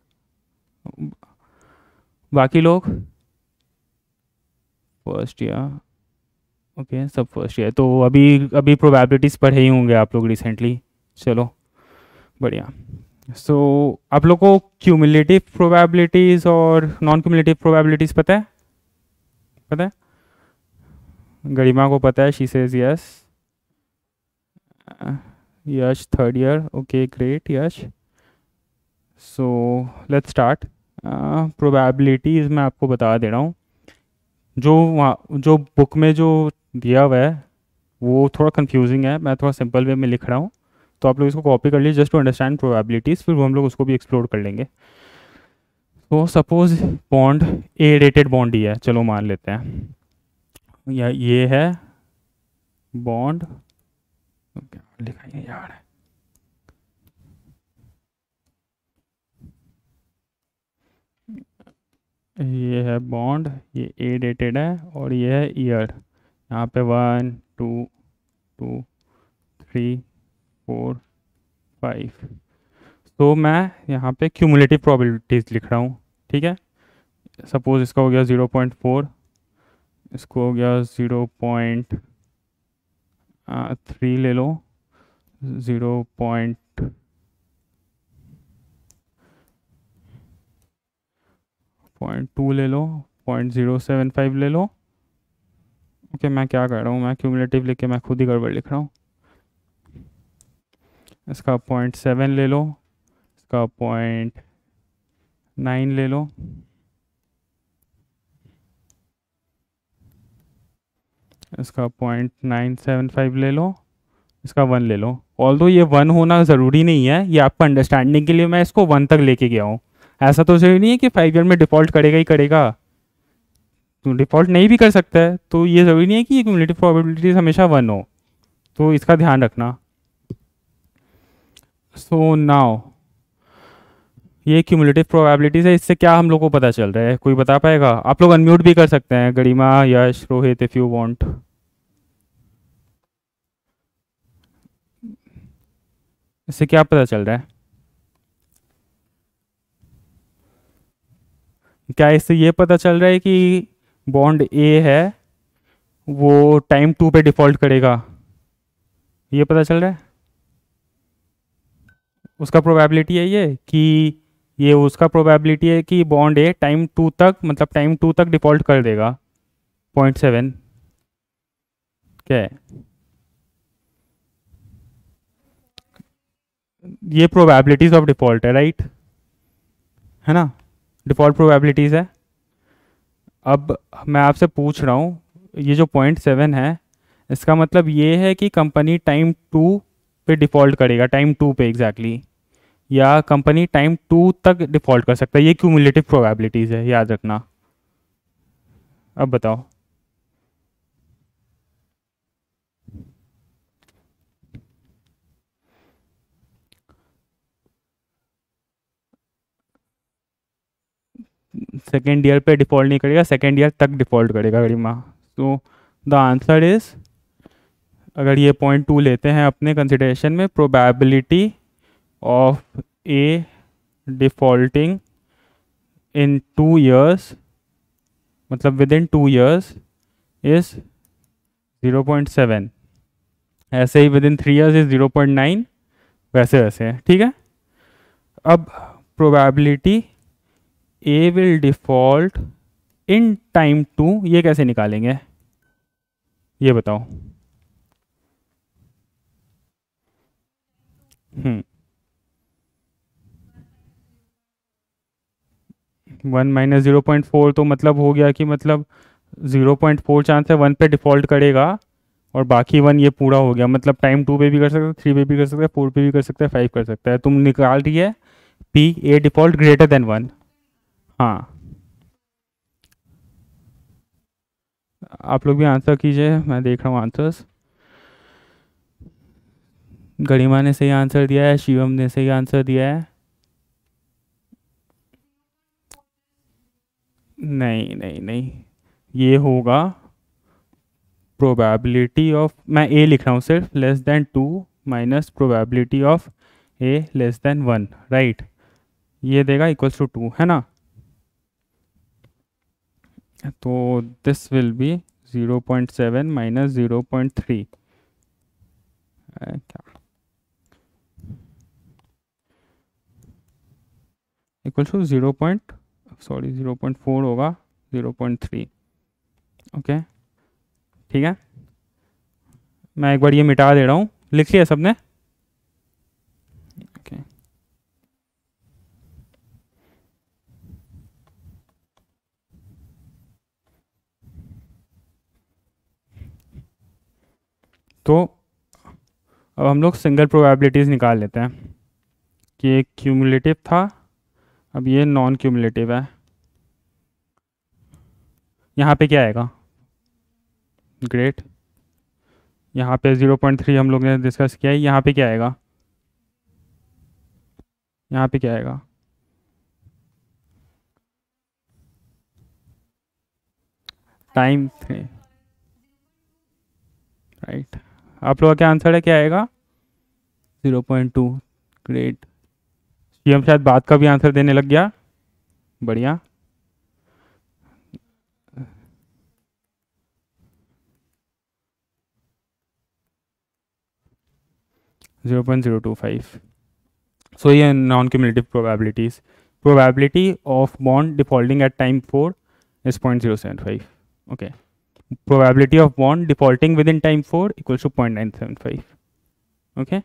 बाकी लोग फर्स्ट ईयर ओके सब फर्स्ट ईयर तो अभी अभी प्रोबेबिलिटीज़ पढ़े ही होंगे आप लोग रिसेंटली चलो बढ़िया सो so, आप लोग को क्यूमुलेटिव प्रोबेबिलिटीज़ और नॉन क्यूमुलेटिव प्रोबेबिलिटीज़ पता है पता है गरिमा को पता है she says yes Yash third year okay great Yash so let's start probabilities मैं आपको बता दे रहा हूँ जो वहाँ जो बुक में जो दिया हुआ है वो थोड़ा कन्फ्यूजिंग है मैं थोड़ा सिंपल वे में लिख रहा हूँ तो आप लोग इसको कॉपी कर लीजिए जस्ट टू अंडरस्टैंड प्रोबेबिलिटीज़ फिर वो हम लोग उसको भी एक्सप्लोर कर लेंगे तो suppose bond A rated bond ही है चलो मान लेते हैं या ये है बॉन्ड लिखा यार ये है बॉन्ड ये ए डेटेड है और ये है ईयर यहाँ पे one two two three four five तो मैं यहाँ पे क्यूमुलेटिव प्रोबेबिलिटीज़ लिख रहा हूँ ठीक है सपोज़ इसका हो गया ज़ीरो पॉइंट फोर इसको हो गया ज़ीरो पॉइंट थ्री ले लो ज़ीरो पॉइंट पॉइंट टू ले लो पॉइंट ज़ीरो सेवन फाइव ले लो ओके okay, मैं क्या कर रहा हूँ मैं क्यूमलेटिव लिख के मैं खुद ही गड़बड़ लिख रहा हूँ इसका पॉइंट सेवन ले लो इसका पॉइंट नाइन ले लो इसका पॉइंट नाइन सेवन फाइव ले लो इसका वन ले लो ऑल ये वन होना ज़रूरी नहीं है ये आपको अंडरस्टैंडिंग के लिए मैं इसको वन तक लेके गया हूँ ऐसा तो जरूरी नहीं है कि फाइव ईयर में डिफ़ॉल्ट करेगा ही करेगा तो डिफ़ॉल्ट नहीं भी कर सकता है तो ये ज़रूरी नहीं है कि क्यूमलेटिव प्रॉबिलिटीज हमेशा वन हो तो इसका ध्यान रखना सो नाउ ये क्यूमुलेटिव प्रोबेबिलिटीज़ है इससे क्या हम लोग को पता चल रहा है कोई बता पाएगा आप लोग अनम्यूट भी कर सकते हैं Garima Yash Rohit if you want इससे क्या पता चल रहा है क्या इससे ये पता चल रहा है कि बॉन्ड ए है वो टाइम टू पे डिफ़ॉल्ट करेगा ये पता चल रहा है उसका प्रोबेबिलिटी है ये कि ये उसका प्रोबेबिलिटी है कि बॉन्ड ए टाइम टू तक मतलब टाइम टू तक डिफ़ॉल्ट कर देगा पॉइंट सेवन क्या है ये प्रोबेबिलिटीज ऑफ डिफ़ॉल्ट है राइट है ना डिफ़ॉल्ट प्रोबेबिलिटीज़ है अब मैं आपसे पूछ रहा हूँ ये जो पॉइंट सेवन है इसका मतलब ये है कि कंपनी टाइम टू पे डिफ़ॉल्ट करेगा टाइम टू पे एग्जैक्टली exactly, या कंपनी टाइम टू तक डिफ़ॉल्ट कर सकता है ये क्यूमुलेटिव प्रोबेबिलिटीज़ है याद रखना अब बताओ सेकेंड ईयर पे डिफ़ॉल्ट नहीं करेगा सेकेंड ईयर तक डिफ़ॉल्ट करेगा Garima so the answer is अगर ये पॉइंट टू लेते हैं अपने कंसिडरेशन में probability of A defaulting in two years मतलब within two years is zero point seven ऐसे ही within three years is zero point nine वैसे वैसे ठीक है अब probability A will default in time two ये कैसे निकालेंगे ये बताओ hmm one minus zero point four तो मतलब हो गया कि मतलब ज़ीरो पॉइंट फोर चांस है वन पे डिफ़ॉल्ट करेगा और बाकी वन ये पूरा हो गया मतलब टाइम टू पे भी कर सकते हैं थ्री पे भी कर सकते हैं फोर पे भी कर सकते हैं फाइव कर सकते हैं तुम निकाल रही है P A default greater than one हाँ आप लोग भी आंसर कीजिए मैं देख रहा हूँ आंसर्स गरिमा ने सही आंसर दिया है शिवम ने सही आंसर दिया है नहीं नहीं नहीं ये होगा प्रोबेबिलिटी ऑफ मैं ए लिख रहा हूँ सिर्फ less than two minus probability of A less than one right ये देगा इक्वल्स टू टू है ना तो this will be 0.7 point seven minus zero point three क्या equal to zero point sorry zero point four होगा zero point three okay ठीक है मैं एक बार ये मिटा दे रहा हूँ लिख लिया सबने ओके okay. तो अब हम लोग सिंगल प्रोबेबिलिटीज़ निकाल लेते हैं कि एक क्यूमुलेटिव था अब ये नॉन क्यूमुलेटिव है यहाँ पे क्या आएगा ग्रेट यहाँ पे 0.3 हम लोग ने डिस्कस किया है यहाँ पे क्या आएगा यहाँ पे क्या आएगा टाइम थ्री राइट right. आप लोगों का आंसर है क्या आएगा ज़ीरो पॉइंट टू ग्रेट ये हम शायद बात का भी आंसर देने लग गया बढ़िया zero point zero two five so ये non cumulative probabilities probability of bond defaulting at time four at point zero seven five okay probability of bond defaulting within time 4 equals to 0.975 okay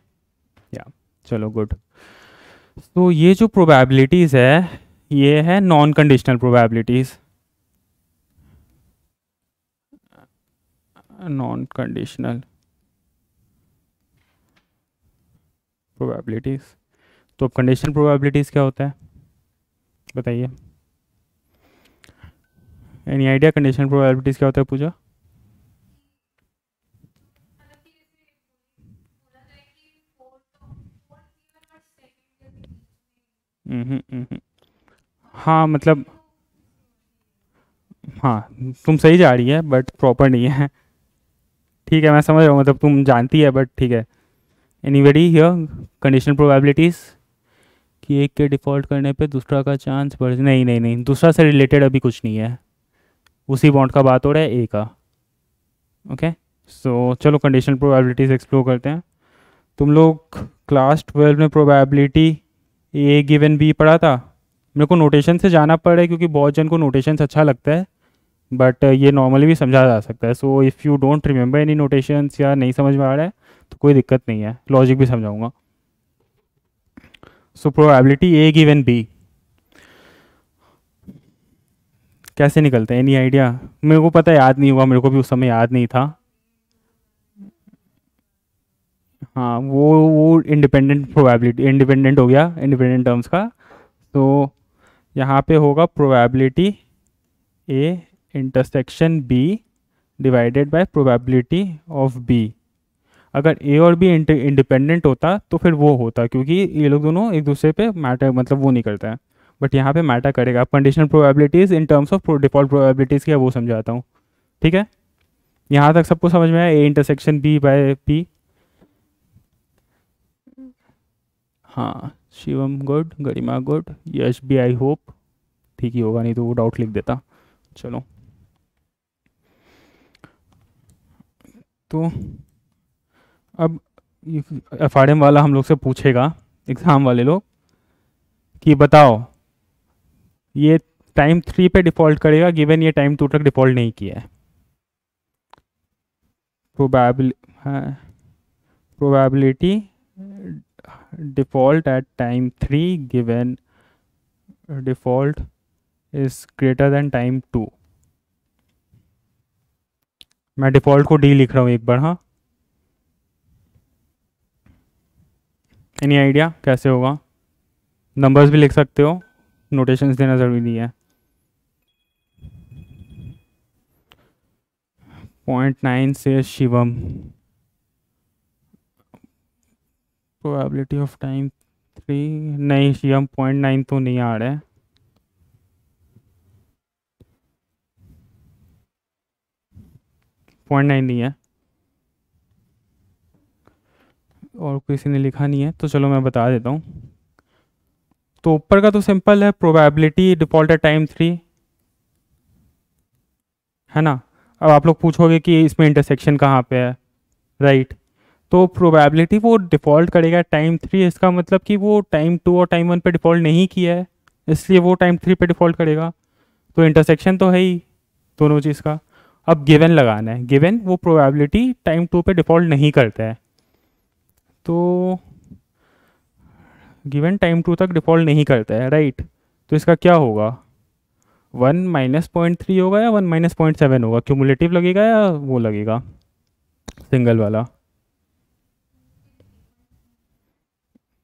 या चलो good तो ये जो probabilities है ये है non conditional probabilities non conditional probabilities तो conditional probabilities क्या होता है बताइए एनी आइडिया कंडीशन प्रोबेबिलिटीज क्या होता है पूजा हम्म, हम्म, हम्म, हाँ मतलब हाँ तुम सही जा रही है बट प्रॉपर नहीं है ठीक है मैं समझ रहा हूँ मतलब तुम जानती है बट ठीक है एनी वेडी हियर कंडीशन प्रोबेबिलिटीज़ कि एक के डिफ़ॉल्ट करने पे दूसरा का चांस बढ़ नहीं नहीं नहीं दूसरा से रिलेटेड अभी कुछ नहीं है उसी बॉन्ड का बात हो रहा है ए का ओके okay? सो so, चलो कंडीशनल प्रोबेबिलिटीज एक्सप्लोर करते हैं तुम लोग क्लास ट्वेल्व में प्रोबेबिलिटी ए गिवन बी पढ़ा था मेरे को नोटेशन से जाना पड़ रहा है क्योंकि बहुत जन को नोटेशन अच्छा लगता है बट ये नॉर्मली भी समझा जा सकता है so if you don't remember any notation या नहीं समझ में आ रहा है तो कोई दिक्कत नहीं है लॉजिक भी समझाऊंगा so probability A given B कैसे निकलते हैं एनी आइडिया मेरे को पता याद नहीं हुआ मेरे को भी उस समय याद नहीं था हाँ वो वो इंडिपेंडेंट प्रोबेबिलिटी इंडिपेंडेंट हो गया इंडिपेंडेंट टर्म्स का तो यहाँ पे होगा probability A intersection B divided by probability of B अगर ए और बी इंडिपेंडेंट होता तो फिर वो होता क्योंकि ये लोग दोनों एक दूसरे पे मैटर मतलब वो नहीं करते हैं बट यहाँ पे मैटर करेगा conditional probabilities in terms of default probabilities क्या वो समझाता हूँ ठीक है यहाँ तक सबको समझ में आया A intersection B by P हाँ शिवम गुड गरिमा गुड यश बी आई होप ठीक ही होगा नहीं तो वो डाउट लिख देता चलो तो अब एफ वाला हम लोग से पूछेगा एग्ज़ाम वाले लोग कि बताओ ये टाइम थ्री पे डिफ़ॉल्ट करेगा गिवन ये टाइम टू तक डिफ़ॉल्ट नहीं किया है probability probability default at time three given default is greater than time two मैं डिफ़ॉल्ट को डी लिख रहा हूँ एक बार हाँ एनी आइडिया कैसे होगा नंबर्स भी लिख सकते हो नोटेशंस देना ज़रूरी है पॉइंट नाइन से Shivam probability of time three नहीं शिवम पॉइंट नाइन तो नहीं आ रहा है पॉइंट नाइन नहीं है और किसी ने लिखा नहीं है तो चलो मैं बता देता हूँ तो ऊपर का तो सिंपल है प्रोबेबिलिटी डिफॉल्ट टाइम थ्री है ना अब आप लोग पूछोगे कि इसमें इंटरसेक्शन कहाँ पे है राइट right. तो प्रोबेबिलिटी वो डिफ़ॉल्ट करेगा टाइम थ्री इसका मतलब कि वो टाइम टू और टाइम वन पे डिफ़ॉल्ट नहीं किया है इसलिए वो टाइम थ्री पे डिफ़ॉल्ट करेगा तो इंटरसेक्शन तो है ही दोनों चीज़ का अब गिवन लगाना है गिवन वो प्रोबेबिलिटी टाइम टू पे डिफ़ॉल्ट नहीं करता है तो गिवन टाइम टू तक डिफॉल्ट नहीं करता है राइट तो इसका क्या होगा वन माइनस पॉइंट थ्री होगा या वन माइनस पॉइंट सेवन होगा क्यूमुलेटिव लगेगा या वो लगेगा सिंगल वाला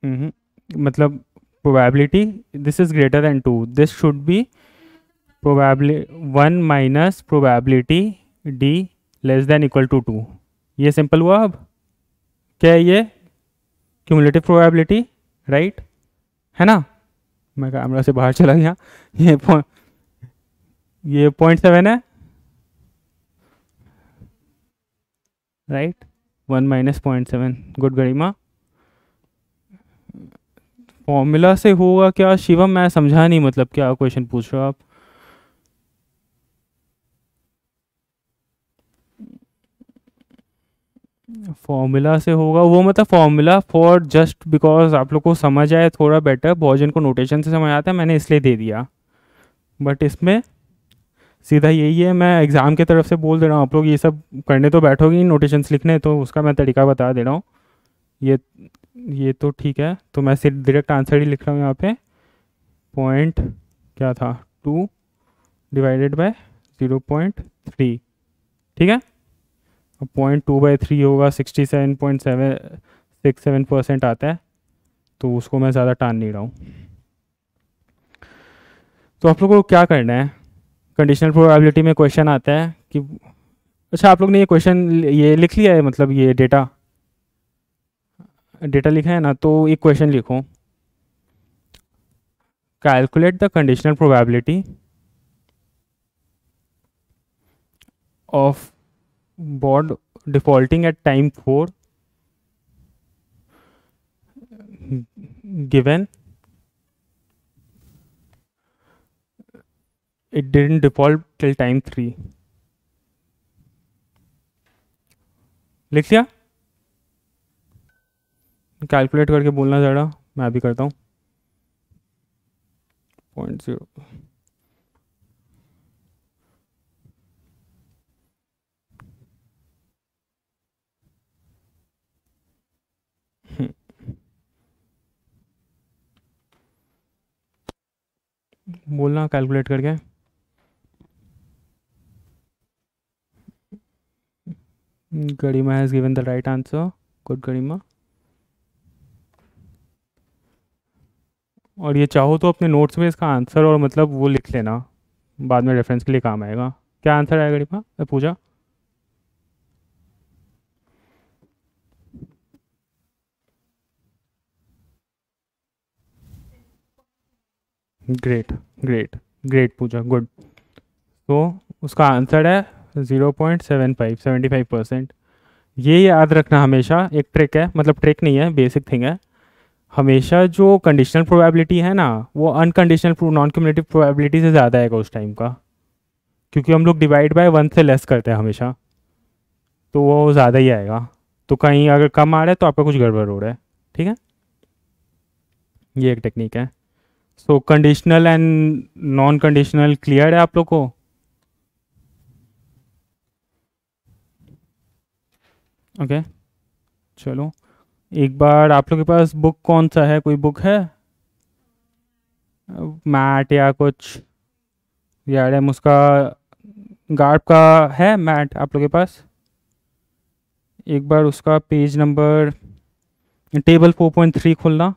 हम्म, मतलब probability this is greater than two this should be probably one minus probability D less than equal to two ये सिंपल हुआ अब क्या है ये क्यूमुलेटिव प्रोबेबिलिटी राइट है ना मैं कैमरा से बाहर चला गया ये पॉइंट ये पॉइंट सेवन है right one minus point seven good Garima formula से होगा क्या शिवम मैं समझा नहीं मतलब क्या क्वेश्चन पूछ रहे हो आप फॉर्मूला से होगा वो मतलब फॉर्मूला फॉर जस्ट बिकॉज आप लोग को समझ आए थोड़ा बेटर बहुत जिनको को नोटेशन से समझ आता है मैंने इसलिए दे दिया बट इसमें सीधा यही है मैं एग्ज़ाम की तरफ से बोल दे रहा हूँ आप लोग ये सब करने तो बैठोगे नोटेशन लिखने तो उसका मैं तरीका बता दे रहा हूँ ये ये तो ठीक है तो मैं सिर्फ डायरेक्ट आंसर ही लिख रहा हूँ यहाँ पे पॉइंट क्या था two divided by zero point three ठीक है पॉइंट टू बाई थ्री होगा sixty seven point seven six seven percent आता है तो उसको मैं ज़्यादा टान नहीं रहा हूँ तो आप लोगों को क्या करना है कंडीशनल प्रोबेबिलिटी में क्वेश्चन आता है कि अच्छा आप लोग ने ये क्वेश्चन ये लिख लिया है मतलब ये डेटा डेटा लिखा है ना तो एक क्वेश्चन लिखो calculate the conditional probability of bond defaulting at time four given it didn't default till time three लिख लिया कैलकुलेट करके बोलना ज़रा मैं अभी करता हूँ पॉइंट जीरो बोलना कैलकुलेट करके Garima has given the right answer good Garima और ये चाहो तो अपने नोट्स में इसका आंसर और मतलब वो लिख लेना बाद में रेफरेंस के लिए काम आएगा क्या आंसर आएगा Garima Pooja great great great Pooja good तो उसका आंसर है zero point seven five seventy five percent ये याद रखना हमेशा एक ट्रिक है मतलब ट्रिक नहीं है बेसिक थिंग है हमेशा जो कंडीशनल प्रोबेबिलिटी है ना वो अनकंडीशनल नॉन क्यूमलेटिव प्रोबेबिलिटी से ज़्यादा आएगा उस टाइम का क्योंकि हम लोग डिवाइड बाय वन से लेस करते हैं हमेशा तो वो ज़्यादा ही आएगा तो कहीं अगर कम आ रहा है तो आपका कुछ गड़बड़ हो रहा है ठीक है ये एक टेक्निक है so conditional and non conditional clear है आप लोग को ओके okay. चलो एक बार आप लोग के पास बुक कौन सा है कोई बुक है मैट या कुछ यार एम उसका गार्ड का है मैट आप लोग के पास एक बार उसका पेज नंबर टेबल 4.3 खोलना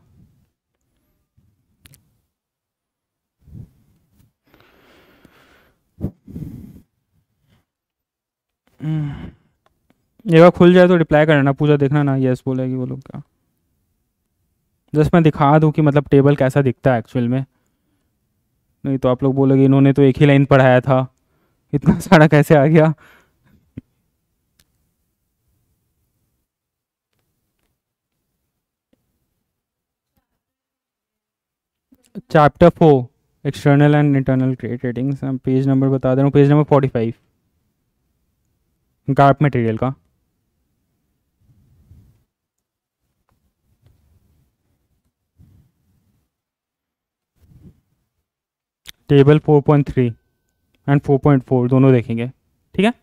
ये हम्म। बार खुल जाए तो रिप्लाई करना पूजा देखना ना यस बोलेगी वो लोग क्या जस्ट मैं दिखा दूँ कि मतलब टेबल कैसा दिखता है एक्चुअल में नहीं तो आप लोग बोलोगे इन्होंने तो एक ही लाइन पढ़ाया था इतना सारा कैसे आ गया chapter four external and internal credit ratings page number बता दे रहा हूँ page number forty five GARP material का टेबल 4.3 एंड 4.4 दोनों देखेंगे ठीक है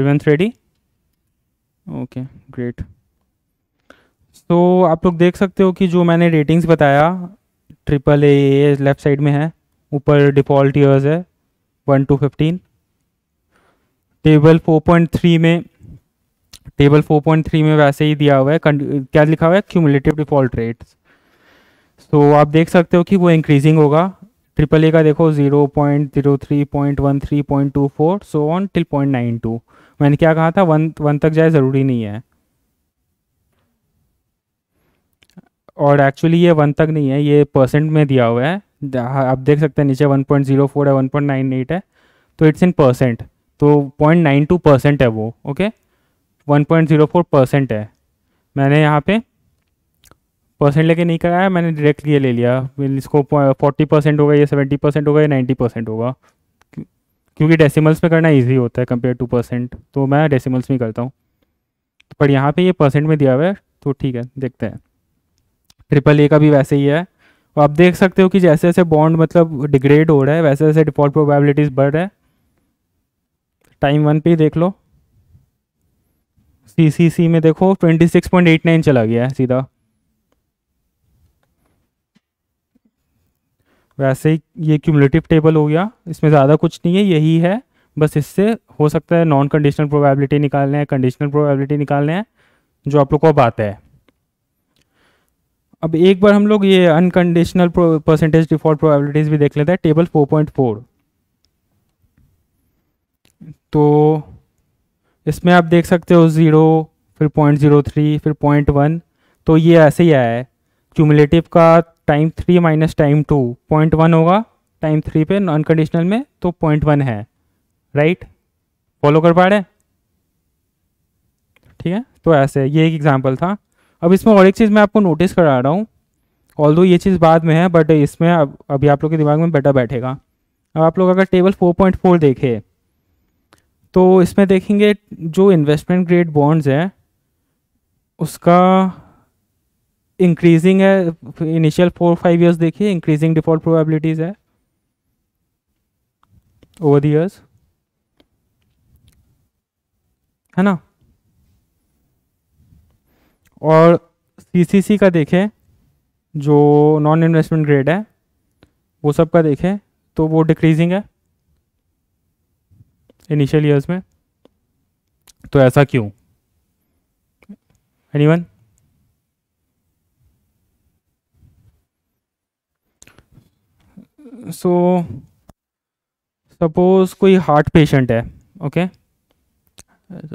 एवेंथ रेडी ओके ग्रेट तो आप लोग देख सकते हो कि जो मैंने रेटिंग्स बताया ट्रिपल ए लेफ्ट साइड में है ऊपर डिफ़ॉल्ट ईयर्स है वन टू फिफ्टीन टेबल 4.3 में टेबल 4.3 में वैसे ही दिया हुआ है क्या लिखा हुआ है क्यूमुलेटिव डिफॉल्ट रेट सो आप देख सकते हो कि वो इंक्रीजिंग होगा ट्रिपल ए का देखो zero point zero three point one three point two four so on till point nine two मैंने क्या कहा था वन वन तक जाए ज़रूरी नहीं है और एक्चुअली ये वन तक नहीं है ये परसेंट में दिया हुआ है आप देख सकते हैं नीचे वन पॉइंट जीरो फोर है वन पॉइंट नाइन एट है तो इट्स इन परसेंट तो 0.92 परसेंट है वो ओके 1.04 परसेंट है मैंने यहाँ पे परसेंट लेके नहीं कराया मैंने डायरेक्ट ये ले लिया इसको 40 परसेंट होगा या 70 परसेंट होगा या 90 परसेंट होगा क्योंकि डेसिमल्स में करना इजी होता है कंपेयर टू परसेंट तो मैं डेसीमल्स में करता हूँ पर यहाँ पर ये परसेंट में दिया हुआ है तो ठीक है देखते हैं ट्रिपल ए का भी वैसे ही है और आप देख सकते हो कि जैसे जैसे बॉन्ड मतलब डिग्रेड हो रहा है वैसे वैसे डिफॉल्ट प्रोबेबिलिटीज़ बढ़ रहा है टाइम वन पे ही देख लो सी सी सी में देखो twenty six point eight nine चला गया है सीधा वैसे ही ये क्यूमुलेटिव टेबल हो गया इसमें ज़्यादा कुछ नहीं है यही है बस इससे हो सकता है नॉन कंडीशनल प्रोबेबिलिटी निकालने हैं कंडीशनल प्रोबेबिलिटी निकालने हैं जो आप लोग को अब आता है अब एक बार हम लोग ये अनकंडीशनल परसेंटेज डिफॉल्ट प्रोबेबिलिटीज भी देख लेते हैं टेबल 4.4 तो इसमें आप देख सकते हो ज़ीरो फिर पॉइंट ज़ीरो थ्री फिर पॉइंट वन तो ये ऐसे ही आया है क्यूमुलेटिव का time three minus time two point one होगा टाइम थ्री पे नॉन कंडीशनल में तो पॉइंट वन है राइट फॉलो कर पा रहे ठीक है तो ऐसे ये एक एग्जाम्पल था अब इसमें और एक चीज़ मैं आपको नोटिस करा रहा हूँ ऑल ये चीज़ बाद में है बट इसमें अब अभी आप लोग के दिमाग में बेटर बैठेगा अब आप लोग अगर टेबल फोर देखें तो इसमें देखेंगे जो इन्वेस्टमेंट ग्रेड बॉन्ड्स हैं उसका इंक्रीजिंग है इनिशियल फोर फाइव इयर्स देखिए इंक्रीजिंग डिफॉल्ट प्रोबेबिलिटीज़ है ओवर द ईयर्स है ना और सीसीसी का देखें जो नॉन इन्वेस्टमेंट ग्रेड है वो सब का देखें तो वो डिक्रीजिंग है इनिशियल ईयर्स में तो ऐसा क्यों एनीवन सो सपोज कोई हार्ट पेशेंट है ओके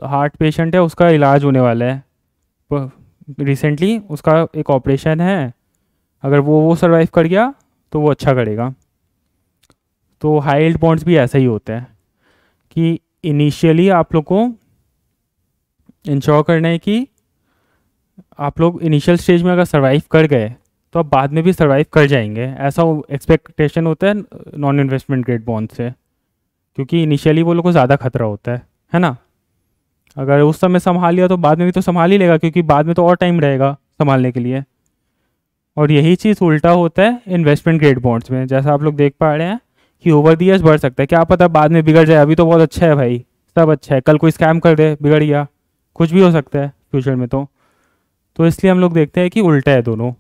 हार्ट पेशेंट है उसका इलाज होने वाला है रिसेंटली उसका एक ऑपरेशन है अगर वो वो सर्वाइव कर गया तो वो अच्छा करेगा तो हाई एल्ड बॉन्ड्स भी ऐसा ही होते हैं कि इनिशियली आप लोग को इंश्योर करना है कि आप लोग इनिशियल स्टेज में अगर सर्वाइव कर गए तो आप बाद में भी सर्वाइव कर जाएंगे ऐसा एक्सपेक्टेशन होता है नॉन इन्वेस्टमेंट ग्रेड बॉन्ड से क्योंकि इनिशियली वो लोग को ज़्यादा खतरा होता है है ना अगर उस समय संभाल लिया तो बाद में भी तो संभाल ही लेगा क्योंकि बाद में तो और टाइम रहेगा संभालने के लिए और यही चीज़ उल्टा होता है इन्वेस्टमेंट ग्रेड बॉन्ड्स में जैसा आप लोग देख पा रहे हैं कि ओवर दी बढ़ सकता है क्या पता बाद में बिगड़ जाए अभी तो बहुत अच्छा है भाई सब अच्छा है कल कोई स्कैम कर दे बिगड़ गया कुछ भी हो सकता है फ्यूचर में तो तो इसलिए हम लोग देखते हैं कि उल्टा है दोनों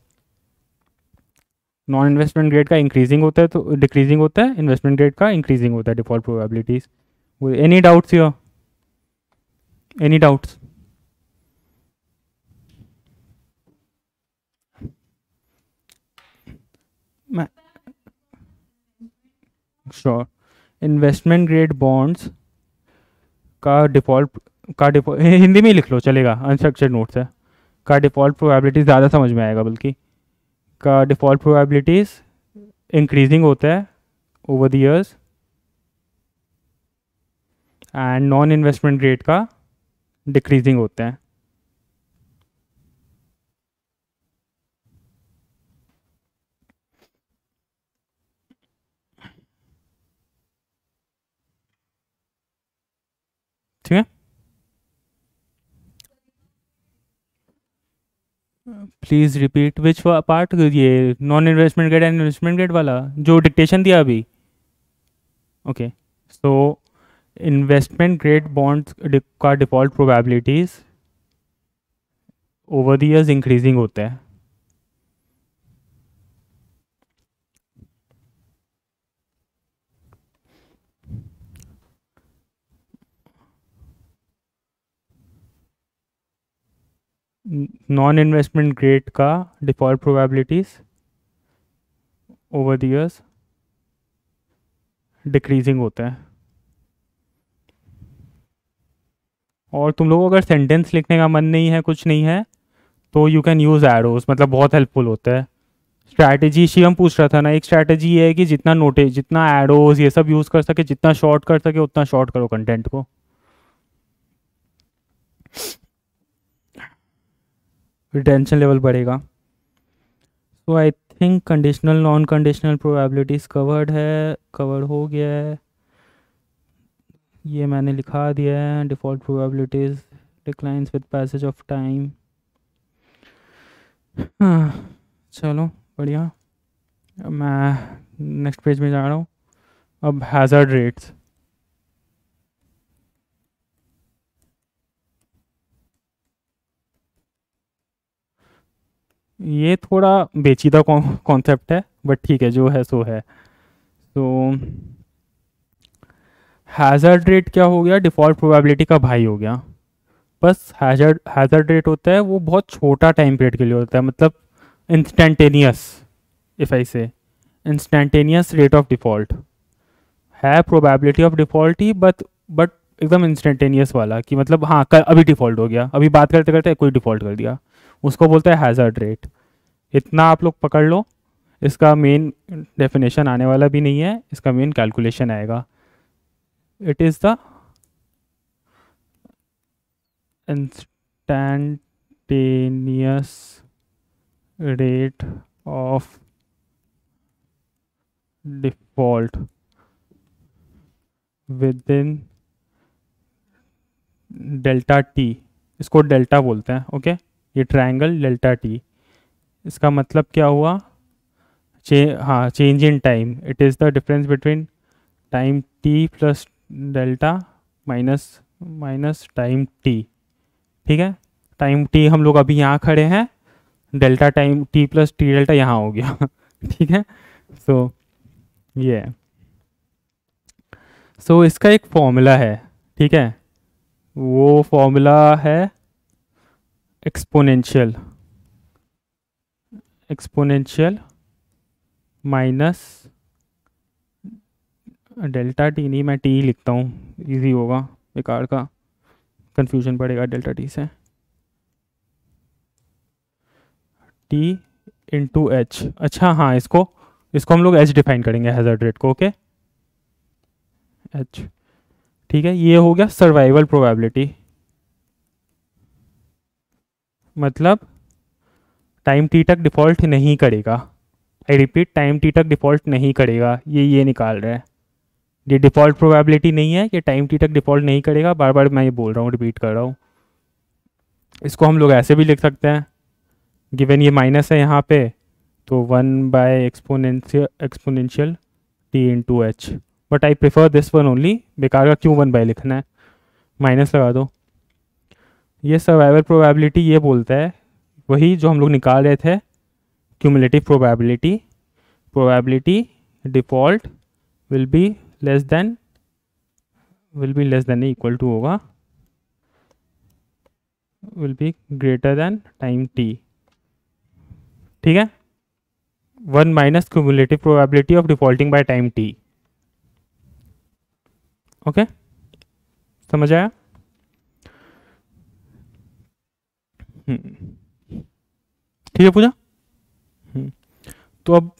नॉन इन्वेस्टमेंट ग्रेड का इंक्रीजिंग होता है तो डिक्रीजिंग होता है इन्वेस्टमेंट ग्रेड का इंक्रीजिंग होता है default probabilities any doubts yo any doubts मैं स्टॉक इन्वेस्टमेंट ग्रेड बॉन्ड्स का डिफ़ॉल्ट का डिफॉल्ट हिंदी में ही लिख लो चलेगा अनस्ट्रक्चर नोट्स है का डिफ़ॉल्ट प्रोबेबिलिटीज ज़्यादा समझ में आएगा बल्कि का डिफ़ॉल्ट प्रोबेबिलिटीज़ इंक्रीजिंग होता है over the years and non investment grade का डिक्रीजिंग होता है प्लीज रिपीट विच पार्ट ये non investment grade and investment grade वाला जो डिक्टेशन दिया अभी okay so investment grade bond का default probabilities over the years increasing होता है नॉन इन्वेस्टमेंट ग्रेड का default probabilities over the years decreasing होता है और तुम लोगों को अगर सेंटेंस लिखने का मन नहीं है कुछ नहीं है तो यू कैन यूज़ एडोज मतलब बहुत हेल्पफुल होता है स्ट्रैटेजी शिवम पूछ रहा था ना एक स्ट्रैटेजी ये है कि जितना नोटे जितना एडोज ये सब यूज़ कर सके जितना शॉर्ट कर सके उतना शॉर्ट करो कंटेंट को रिटेंशन लेवल बढ़ेगा so I think conditional non conditional probabilities covered है कवर्ड हो गया है ये मैंने लिखा दिया है default probabilities declines with passage of time चलो बढ़िया मैं नेक्स्ट पेज में जा रहा हूँ अब हैज़र्ड रेट्स ये थोड़ा बेचीदा कॉन्सेप्ट है बट ठीक है जो है सो है सो हैज़र्ड रेट क्या हो गया डिफ़ॉल्ट प्रोबेबिलिटी का भाई हो गया बस हैजर्ड हैज़र्ड रेट होता है वो बहुत छोटा टाइम पीरियड के लिए होता है मतलब instantaneous if I say instantaneous rate of default है प्रोबेबिलिटी ऑफ डिफ़ॉल्ट ही बट बट एकदम इंस्टेंटेनियस वाला कि मतलब हाँ कर, अभी डिफ़ॉल्ट हो गया अभी बात करते करते कोई डिफ़ॉल्ट कर दिया उसको बोलते हैं हैज़र्ड रेट इतना आप लोग पकड़ लो इसका मेन डेफिनेशन आने वाला भी नहीं है इसका मेन कैलकुलेशन आएगा it is the instantaneous rate of default within delta T इसको डेल्टा बोलते हैं ओके okay? ये ट्राइंगल डेल्टा टी इसका मतलब क्या हुआ चे हाँ change in time it is the difference between time T plus delta minus minus time T ठीक है टाइम टी हम लोग अभी यहाँ खड़े हैं delta time T plus T delta यहाँ हो गया ठीक है सो ये सो इसका एक फॉर्मूला है ठीक है वो फॉर्मूला है exponential exponential minus delta T नहीं मैं टी लिखता हूँ इजी होगा बेकार का कन्फ्यूजन पड़ेगा डेल्टा टी से टी इंटू एच अच्छा हाँ इसको इसको हम लोग एच डिफाइन करेंगे हैजर्ड रेट को ओके एच ठीक है ये हो गया सर्वाइवल प्रोबेबिलिटी मतलब टाइम टी तक डिफ़ॉल्ट नहीं करेगा आई रिपीट टाइम टी तक डिफ़ॉल्ट नहीं करेगा ये ये निकाल रहा है ये डिफ़ॉल्ट प्रोबेबिलिटी नहीं है कि टाइम टी तक डिफ़ॉल्ट नहीं करेगा बार बार मैं ये बोल रहा हूँ रिपीट कर रहा हूँ इसको हम लोग ऐसे भी लिख सकते हैं गिवन ये माइनस है यहाँ पे तो one by exponential exponential T into H but I prefer this one only बेकार का क्यों वन बाय लिखना है माइनस लगा दो ये सर्वाइवल प्रोबेबिलिटी ये बोलता है वही जो हम लोग निकाल रहे थे cumulative probability probability default will be less than will be less than equal to होगा will be greater than time T ठीक है one minus cumulative probability of defaulting by time T okay समझ आया ठीक है पूजा हम्म। तो अब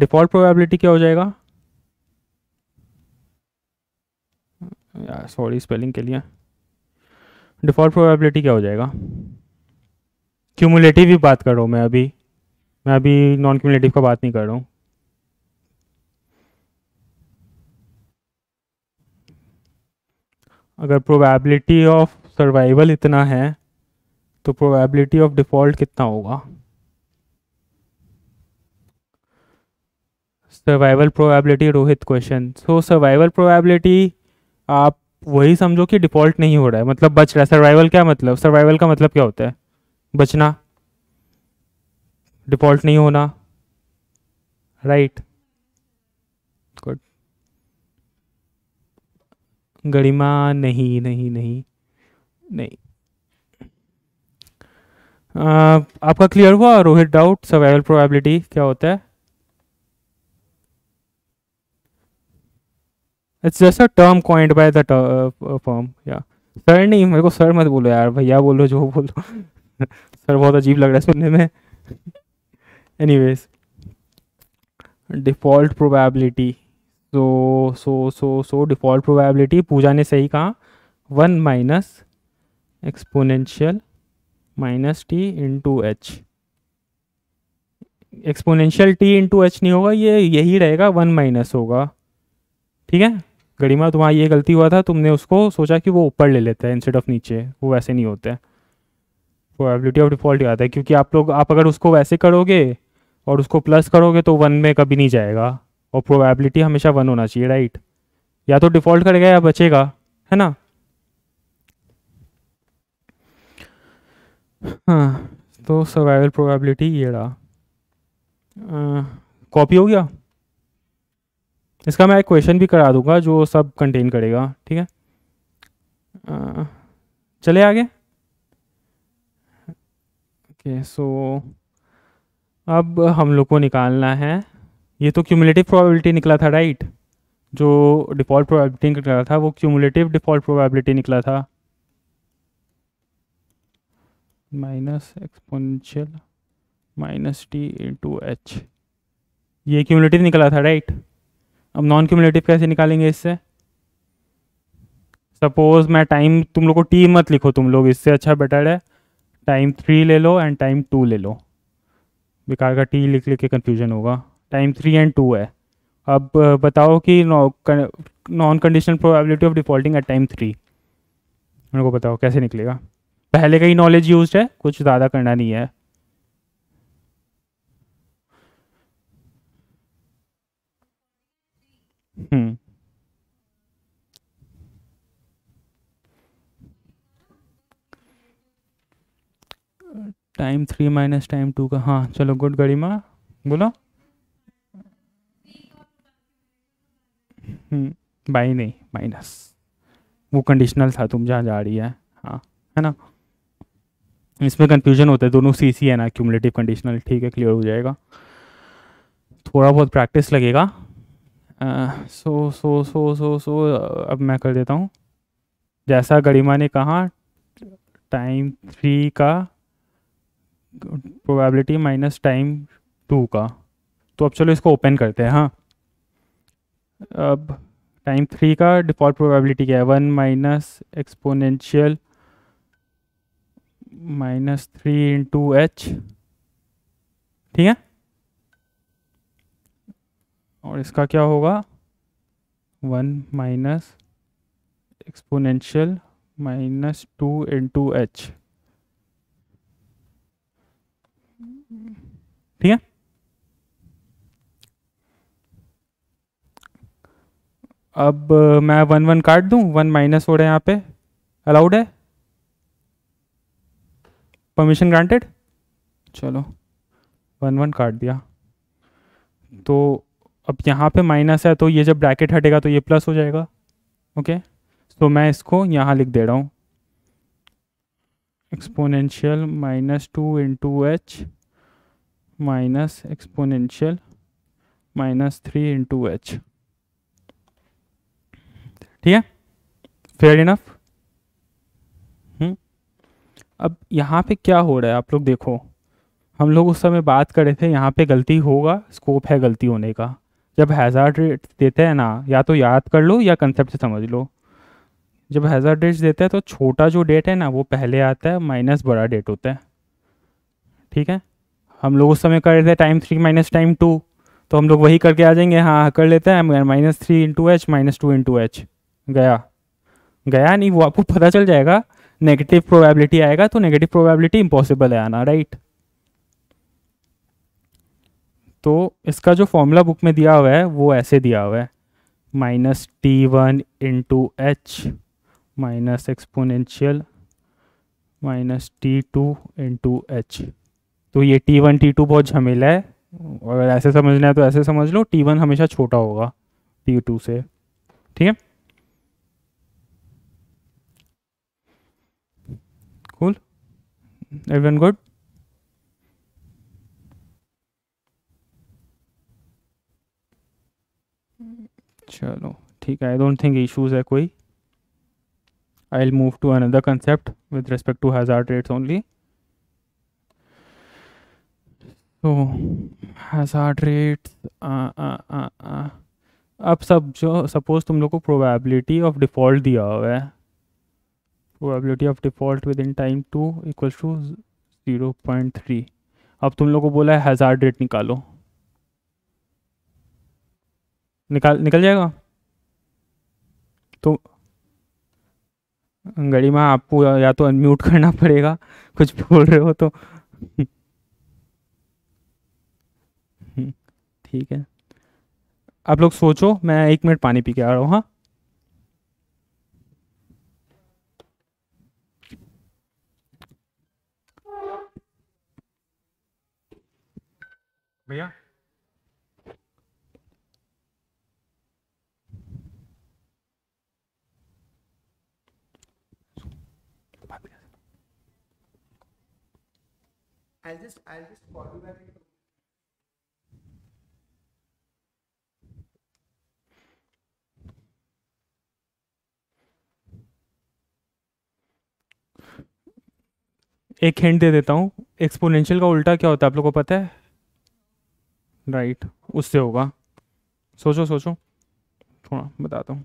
डिफॉल्ट प्रोबेबिलिटी क्या हो जाएगा सॉरी स्पेलिंग के लिए डिफ़ॉल्ट प्रोबेबिलिटी क्या हो जाएगा क्यूमुलेटिव ही बात कर रहा हूँ मैं अभी मैं अभी नॉन क्यूमुलेटिव का बात नहीं कर रहा हूँ अगर प्रोबेबिलिटी ऑफ सर्वाइवल इतना है तो प्रोबेबिलिटी ऑफ डिफ़ॉल्ट कितना होगा survival probability Rohit question so survival probability आप वही समझो कि डिफ़ॉल्ट नहीं हो रहा है मतलब बच रहा है सर्वाइवल क्या मतलब सर्वाइवल का मतलब क्या होता है बचना डिफ़ॉल्ट नहीं होना राइट गुड गरिमा नहीं नहीं नहीं नहीं आपका क्लियर हुआ रोहित डाउट सर्वाइवल प्रोबेबिलिटी क्या होता है it's just a term coined by the form या सर नहीं मेरे को सर मत बोलो यार भैया बोलो जो बोलो सर बहुत अजीब लग रहा है सुनने में anyways default probability so so so so default probability Pooja ने सही कहा one minus exponential minus T into H exponential T into H नहीं होगा ये यही रहेगा वन माइनस होगा ठीक है गरिमा तुम्हारा ये गलती हुआ था तुमने उसको सोचा कि वो ऊपर ले लेते हैं इंस्टेड ऑफ नीचे वो वैसे नहीं होते है प्रोबेबिलिटी ऑफ डिफॉल्ट याद है क्योंकि आप लोग आप अगर उसको वैसे करोगे और उसको प्लस करोगे तो वन में कभी नहीं जाएगा और प्रोबेबिलिटी हमेशा वन होना चाहिए राइट या तो डिफ़ॉल्ट करेगा या बचेगा है ना हाँ तो सर्वाइवल प्रोबेबिलिटी ये रहा कॉपी हो गया इसका मैं एक क्वेश्चन भी करा दूंगा जो सब कंटेन करेगा ठीक है आ, चले आगे ओके सो अब हम लोग को निकालना है ये तो क्यूमुलेटिव प्रोबेबिलिटी निकला था राइट जो डिफ़ॉल्ट प्रोबेबिलिटी निकला था वो क्यूमुलेटिव डिफ़ॉल्ट प्रोबेबिलिटी निकला था minus exponential minus T into H ये क्यूमलेटिव निकला था राइट अब नॉन क्यूमलेटिव कैसे निकालेंगे इससे सपोज मैं टाइम तुम लोग को टी मत लिखो तुम लोग इससे अच्छा बेटर है टाइम थ्री ले लो एंड टाइम टू ले लो बेकार का टी लिख लिख के कन्फ्यूजन होगा टाइम थ्री एंड टू है अब बताओ कि non conditional probability of defaulting at time three मेरे को बताओ कैसे निकलेगा पहले का ही नॉलेज यूज है कुछ ज़्यादा करना नहीं है time three minus time two का हाँ चलो गुड गरिमा बोलो बाई हम्म, नहीं माइनस वो कंडीशनल था तुम जहाँ जा रही है हाँ है ना इसमें कन्फ्यूजन होता है दोनों सी सी है ना क्यूमलेटिव कंडीशनल ठीक है क्लियर हो जाएगा थोड़ा बहुत प्रैक्टिस लगेगा सो सो सो सो सो अब मैं कर देता हूँ जैसा गरिमा ने कहा टाइम थ्री का प्रोबेबिलिटी माइनस टाइम टू का तो अब चलो इसको ओपन करते हैं हाँ अब टाइम थ्री का डिफ़ॉल्ट प्रोबेबिलिटी क्या है one minus exponential minus three into H ठीक है और इसका क्या होगा one minus exponential minus two into H ठीक है अब मैं वन वन काट दूं वन माइनस हो रहा है यहाँ पे अलाउड है परमिशन ग्रांटेड चलो वन वन काट दिया तो अब यहाँ पे माइनस है तो ये जब ब्रैकेट हटेगा तो ये प्लस हो जाएगा ओके तो मैं इसको यहाँ लिख दे रहा हूँ exponential minus two into H minus exponential minus three into H ठीक है फेयर इनफ अब यहाँ पे क्या हो रहा है आप लोग देखो हम लोग उस समय बात कर रहे थे यहाँ पे गलती होगा स्कोप है गलती होने का जब हैज़ार्ड रेट देते हैं ना या तो याद कर लो या कंसेप्ट समझ लो जब हैजार डेट्स देते हैं तो छोटा जो डेट है ना वो पहले आता है माइनस बड़ा डेट होता है ठीक है हम लोग उस समय कर रहे थे time three minus time two तो हम लोग वही करके आ जाएंगे हाँ, हाँ कर लेते हैं minus three into H minus two into H गया गया नहीं वो आपको पता चल जाएगा नेगेटिव प्रोबेबिलिटी आएगा तो नेगेटिव प्रोबेबिलिटी इम्पॉसिबल है आना राइट तो इसका जो फॉर्मूला बुक में दिया हुआ है वो ऐसे दिया हुआ है minus T one into H minus exponential minus T two into H तो ये टी वन टी टू बहुत झमेला है अगर ऐसे समझना है तो ऐसे समझ लो टी वन हमेशा छोटा होगा टी टू से ठीक है everyone good चलो ठीक है आई डोंट थिंक इश्यूज है कोई I will move to another concept with respect to hazard rates only so hazard rates अब सब जो सपोज तुम लोग को प्रोबेबिलिटी ऑफ डिफ़ॉल्ट दिया हुआ है probability of default within time two equals to zero point three अब तुम लोग को बोला है हजार डेट निकालो निकाल निकल जाएगा तो गरिमा आपको या तो अनम्यूट करना पड़ेगा कुछ बोल रहे हो तो ठीक है आप लोग सोचो मैं एक मिनट पानी पी के आ रहा हूँ हाँ भैया I'll just I'll just call you back. एक हिंट दे देता हूँ एक्सपोनेंशियल का उल्टा क्या होता है आप लोगों को पता है राइट उससे होगा सोचो सोचो थोड़ा बताता हूँ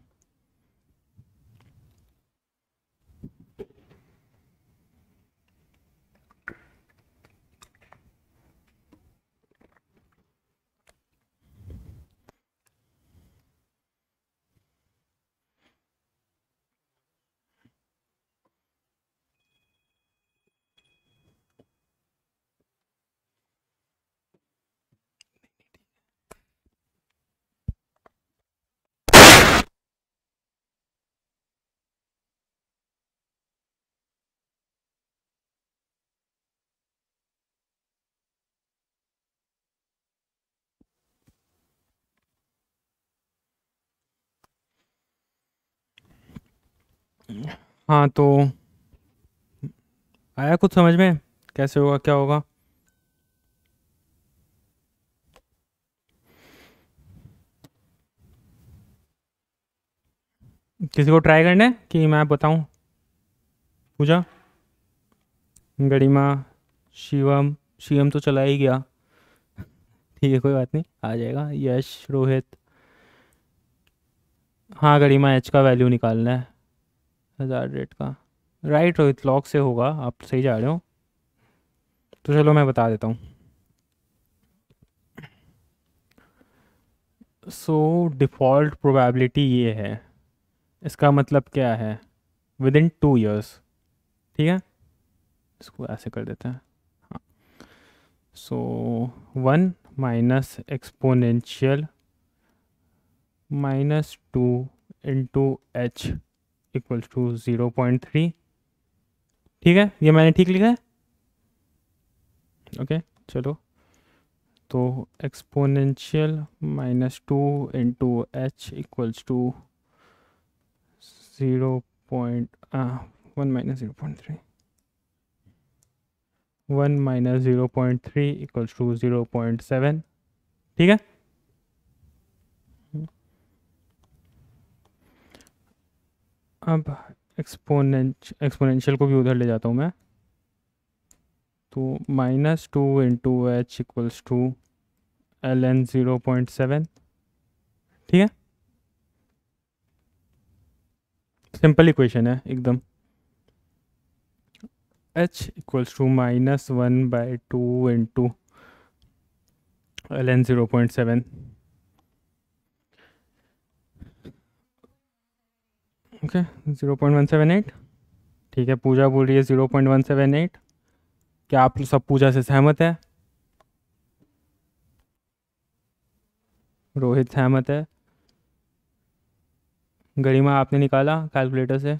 हाँ तो आया कुछ समझ में कैसे होगा क्या होगा किसी को ट्राई करने कि मैं बताऊं पूजा गरिमा शिवम शिवम तो चला ही गया ठीक है कोई बात नहीं आ जाएगा यश रोहित हाँ गरिमा एच का वैल्यू निकालना है हज़ार रेट का राइट रोहित लॉक से होगा आप सही जा रहे हो तो चलो मैं बता देता हूँ सो डिफ़ॉल्ट प्रोबेबिलिटी ये है इसका मतलब क्या है विद इन टू ईयर्स ठीक है इसको ऐसे कर देते हैं हाँ so one minus exponential minus two into H equals to zero point three ठीक है ये मैंने ठीक लिखा है ओके चलो तो exponential minus two into H equals to zero point one minus zero point three one minus zero point three equals to zero point seven ठीक है अब एक्सपोनेंश एक्सपोनेंशियल को भी उधर ले जाता हूँ मैं तो minus two into H equals to L N zero point seven ठीक है सिंपल इक्वेशन है एकदम H equals to minus one by two into L N zero point seven okay zero point one seven eight ठीक है पूजा बोल रही है zero point one seven eight क्या आप सब पूजा से सहमत है रोहित सहमत है गरिमा आपने निकाला कैलकुलेटर से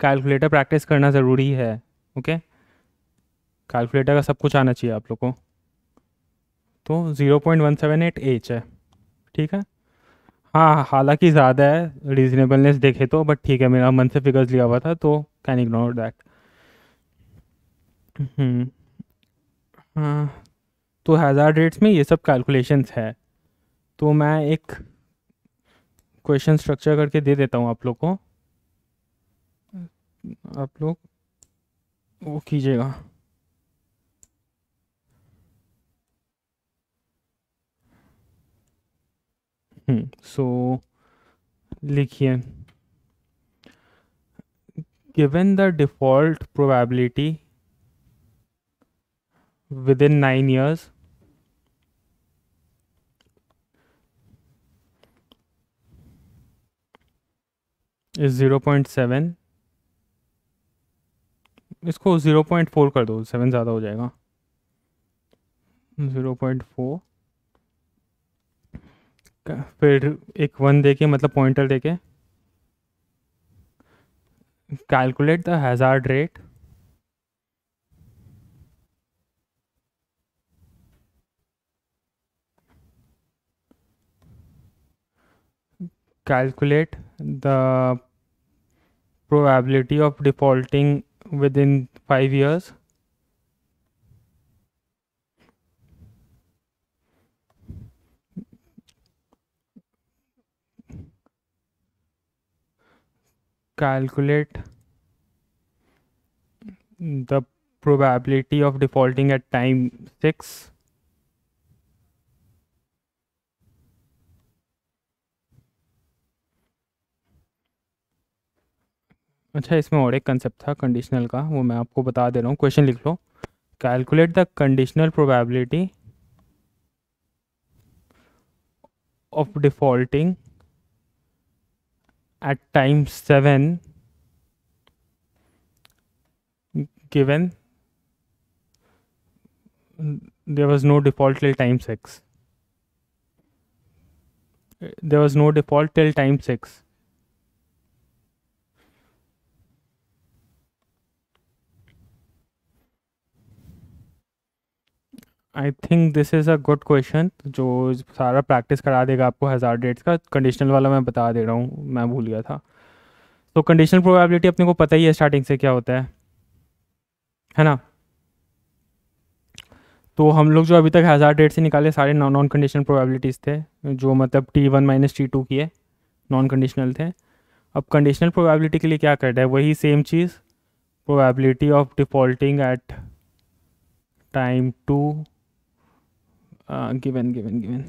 कैलकुलेटर प्रैक्टिस करना ज़रूरी है ओके कैलकुलेटर का सब कुछ आना चाहिए आप लोग को तो zero point one seven eight H है ठीक है हाँ हालांकि ज़्यादा है रीजनेबलनेस देखे तो बट ठीक है मेरा मन से फिगर्स लिया हुआ था तो कैन इग्नोर दैट हाँ तो हज़ार रेट्स में ये सब कैलकुलेशंस है तो मैं एक क्वेश्चन स्ट्रक्चर करके दे देता हूँ आप लोग को आप लोग वो कीजिएगा सो हम्म। लिखिए given the default probability within nine years is zero point seven इसको ज़ीरो पॉइंट फोर कर दो सेवन ज़्यादा हो जाएगा ज़ीरो पॉइंट फोर फिर एक वन देके मतलब पॉइंटर देके calculate the hazard rate calculate the probability of defaulting within five years calculate the probability of defaulting at time 6 अच्छा इसमें और एक कंसेप्ट था कंडीशनल का वो मैं आपको बता दे रहा हूँ क्वेश्चन लिख लो calculate the conditional probability of defaulting at time 7 given there was no default till time 6 there was no default till time 6 I think this is a good question जो सारा प्रैक्टिस करा देगा आपको हज़ार डेट्स का conditional वाला मैं बता दे रहा हूँ मैं भूल गया था तो कंडीशनल प्रोबेबिलिटी अपने को पता ही है स्टार्टिंग से क्या होता है है ना तो हम लोग जो अभी तक हज़ार डेट से निकाले सारे नॉन कंडीशनल प्रोबेबिलिटीज़ थे जो मतलब T one minus T two की है नॉन कंडीशनल थे अब कंडीशनल प्रोबेबिलिटी के लिए क्या करना है वही सेम चीज़ probability of defaulting at time two uh, given given given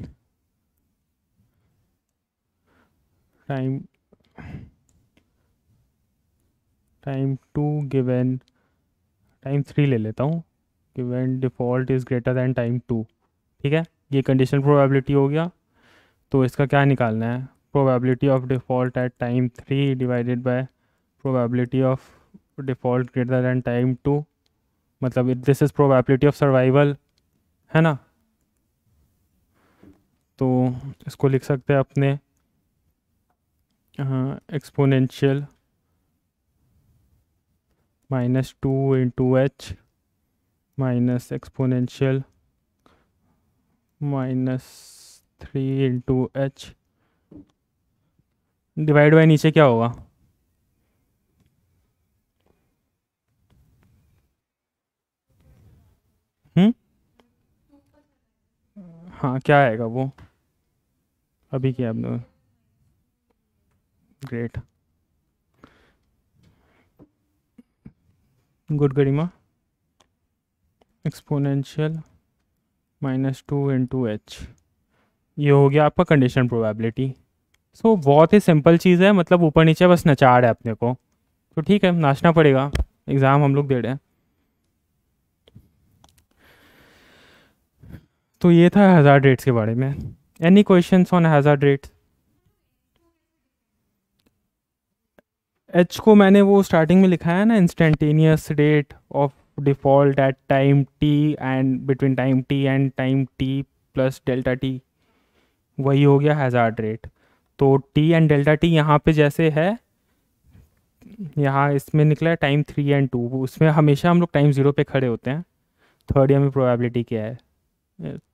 time time two given time three ले लेता हूँ given default is greater than time two ठीक है ये कंडीशन प्रोबेबिलिटी हो गया तो इसका क्या निकालना है probability of default at time three divided by probability of default greater than time two मतलब this is probability of survival है ना तो इसको लिख सकते हैं अपने exponential minus two into H minus exponential minus three into H divide by नीचे क्या होगा हाँ क्या आएगा वो अभी क्या आपने great good Garima exponential minus two into H ये हो गया आपका कंडीशन प्रोबेबिलिटी सो बहुत ही सिंपल चीज़ है मतलब ऊपर नीचे बस नचाड़ है अपने को तो ठीक है नाचना पड़ेगा एग्ज़ाम हम लोग दे रहे हैं तो ये था हज़ार रेट्स के बारे में any question on hazard rates H को मैंने वो स्टार्टिंग में लिखा है ना instantaneous rate of default at time T and between time T and time T plus delta T वही हो गया हज़ार रेट तो टी एंड डेल्टा टी यहाँ पे जैसे है यहाँ इसमें निकला है टाइम थ्री एंड टू उसमें हमेशा हम लोग टाइम ज़ीरो पे खड़े होते हैं थर्ड ईयर में प्रोबेबिलिटी क्या है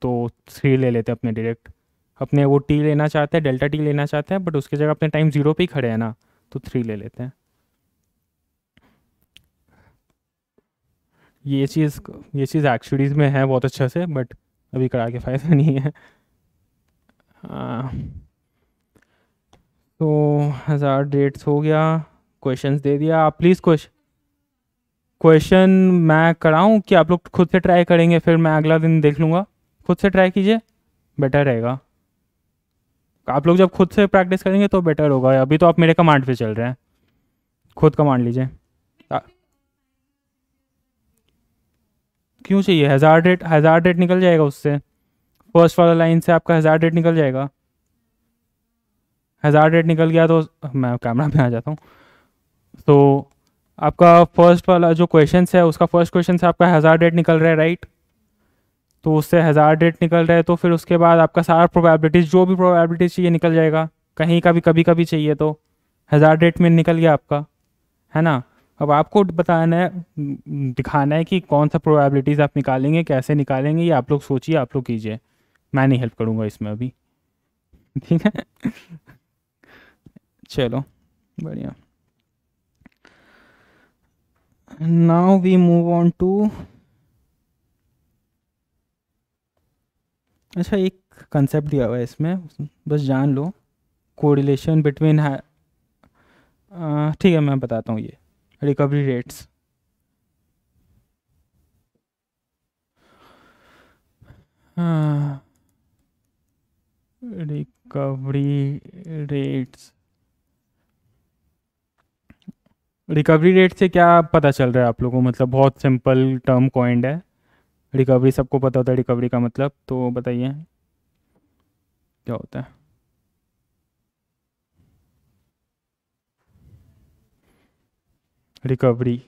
तो थ्री ले लेते हैं अपने डायरेक्ट अपने वो टी लेना चाहते हैं डेल्टा टी लेना चाहते हैं बट उसके जगह अपने टाइम ज़ीरो पे ही खड़े हैं ना तो थ्री ले लेते हैं ये चीज़ ये चीज़ एक्चुअलीज में है बहुत अच्छा से बट अभी करा के फ़ायदा नहीं है हाँ। तो हज़ार डेट्स हो गया क्वेश्चन दे दिया आप प्लीज़ क्वेश्चन क्वेश्चन मैं कराऊँ कि आप लोग खुद से ट्राई करेंगे फिर मैं अगला दिन देख लूँगा खुद से ट्राई कीजिए बेटर रहेगा आप लोग जब खुद से प्रैक्टिस करेंगे तो बेटर होगा अभी तो आप मेरे कमांड पे चल रहे हैं खुद कमांड लीजिए क्यों चाहिए हज़ार डेट हज़ार डेट निकल जाएगा उससे फर्स्ट वाला लाइन से आपका हज़ार डेट निकल जाएगा हज़ार डेट निकल गया तो मैं कैमरा में आ जाता हूँ तो आपका फर्स्ट वाला जो क्वेश्चन है उसका फर्स्ट क्वेश्चन से आपका हज़ार डेट निकल रहा है राइट तो उससे हज़ार डेट निकल रहे तो फिर उसके बाद आपका सारा प्रोबेबिलिटीज़ जो भी प्रोबेबिलिटीज़ चाहिए निकल जाएगा कहीं का भी कभी कभी चाहिए तो हज़ार डेट में निकल गया आपका है ना अब आपको बताना है दिखाना है कि कौन सा प्रोबेबिलिटीज़ आप निकालेंगे कैसे निकालेंगे ये आप लोग सोचिए आप लोग कीजिए मैं नहीं हेल्प करूँगा इसमें अभी ठीक है चलो बढ़िया now we move on to अच्छा एक कंसेप्ट दिया हुआ है इसमें बस जान लो कोरिलेशन बिटवीन है ठीक है मैं बताता हूँ ये recovery rates recovery rates recovery rate से क्या पता चल रहा है आप लोगों को मतलब बहुत सिंपल टर्म कॉइंड है रिकवरी सबको पता होता है रिकवरी का मतलब तो बताइए क्या होता है रिकवरी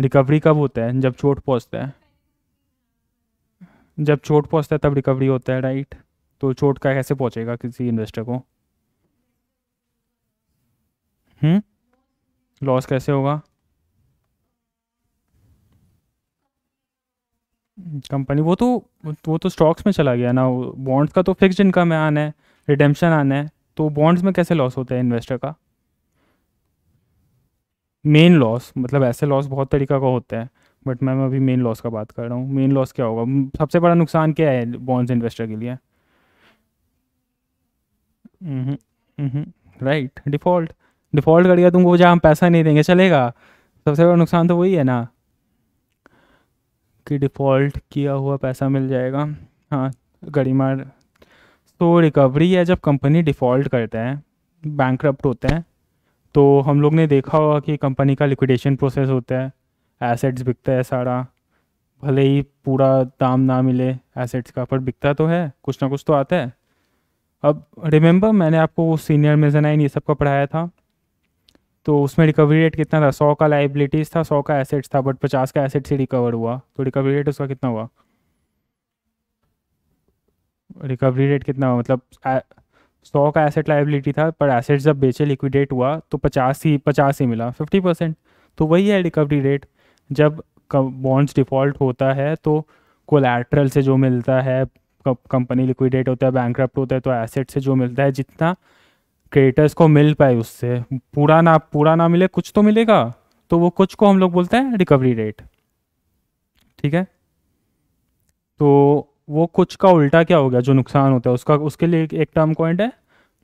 रिकवरी कब होता है जब चोट पहुंचता है जब चोट पहुंचता है तब रिकवरी होता है राइट तो चोट का कैसे पहुंचेगा किसी इन्वेस्टर को हम्म लॉस कैसे होगा कंपनी वो तो वो तो स्टॉक्स में चला गया ना बॉन्ड्स का तो फिक्स इनकम है आना है रिडेम्पशन आना है तो बॉन्ड्स में कैसे लॉस होता है इन्वेस्टर का मेन लॉस मतलब ऐसे लॉस बहुत तरीका का होता है बट मैं अभी मेन लॉस का बात कर रहा हूँ मेन लॉस क्या होगा सबसे बड़ा नुकसान क्या है बॉन्ड्स इन्वेस्टर के लिए राइट डिफ़ॉल्ट डिफ़ॉल्ट कर दिया तुमको जहाँ हम पैसा नहीं देंगे चलेगा सबसे बड़ा नुकसान तो वही है ना कि डिफ़ॉल्ट किया हुआ पैसा मिल जाएगा हाँ मार तो रिकवरी है जब कंपनी डिफ़ॉल्ट करते हैं बैंक होते हैं तो हम लोग ने देखा होगा कि कंपनी का लिक्विडेशन प्रोसेस होता है एसेट्स बिकता है सारा भले ही पूरा दाम ना मिले एसेट्स का पर बिकता तो है कुछ ना कुछ तो आता है अब रिमेंबर मैंने आपको सीनियर मेजनाइन ये सब का पढ़ाया था तो उसमें रिकवरी रेट कितना था सौ का लाइबिलिटीज़ था सौ का एसेट्स था बट पचास का एसेट से रिकवर हुआ तो रिकवरी रेट उसका कितना हुआ रिकवरी रेट कितना हुआ मतलब सौ का एसेट लाइबिलिटी था पर एसेट जब बेचे लिक्विडेट हुआ तो पचास ही पचास ही मिला फिफ्टी परसेंट तो वही है रिकवरी रेट जब बॉन्ड्स डिफ़ॉल्ट होता है तो कोलैटरल से जो मिलता है कंपनी लिक्विडेट होता है बैंक होता है तो एसेट से जो मिलता है जितना क्रिएटर्स को मिल पाए उससे पूरा ना पूरा ना मिले कुछ तो मिलेगा तो वो कुछ को हम लोग बोलते हैं रिकवरी रेट ठीक है तो वो कुछ का उल्टा क्या हो गया जो नुकसान होता है उसका उसके लिए एक टर्म पॉइंट है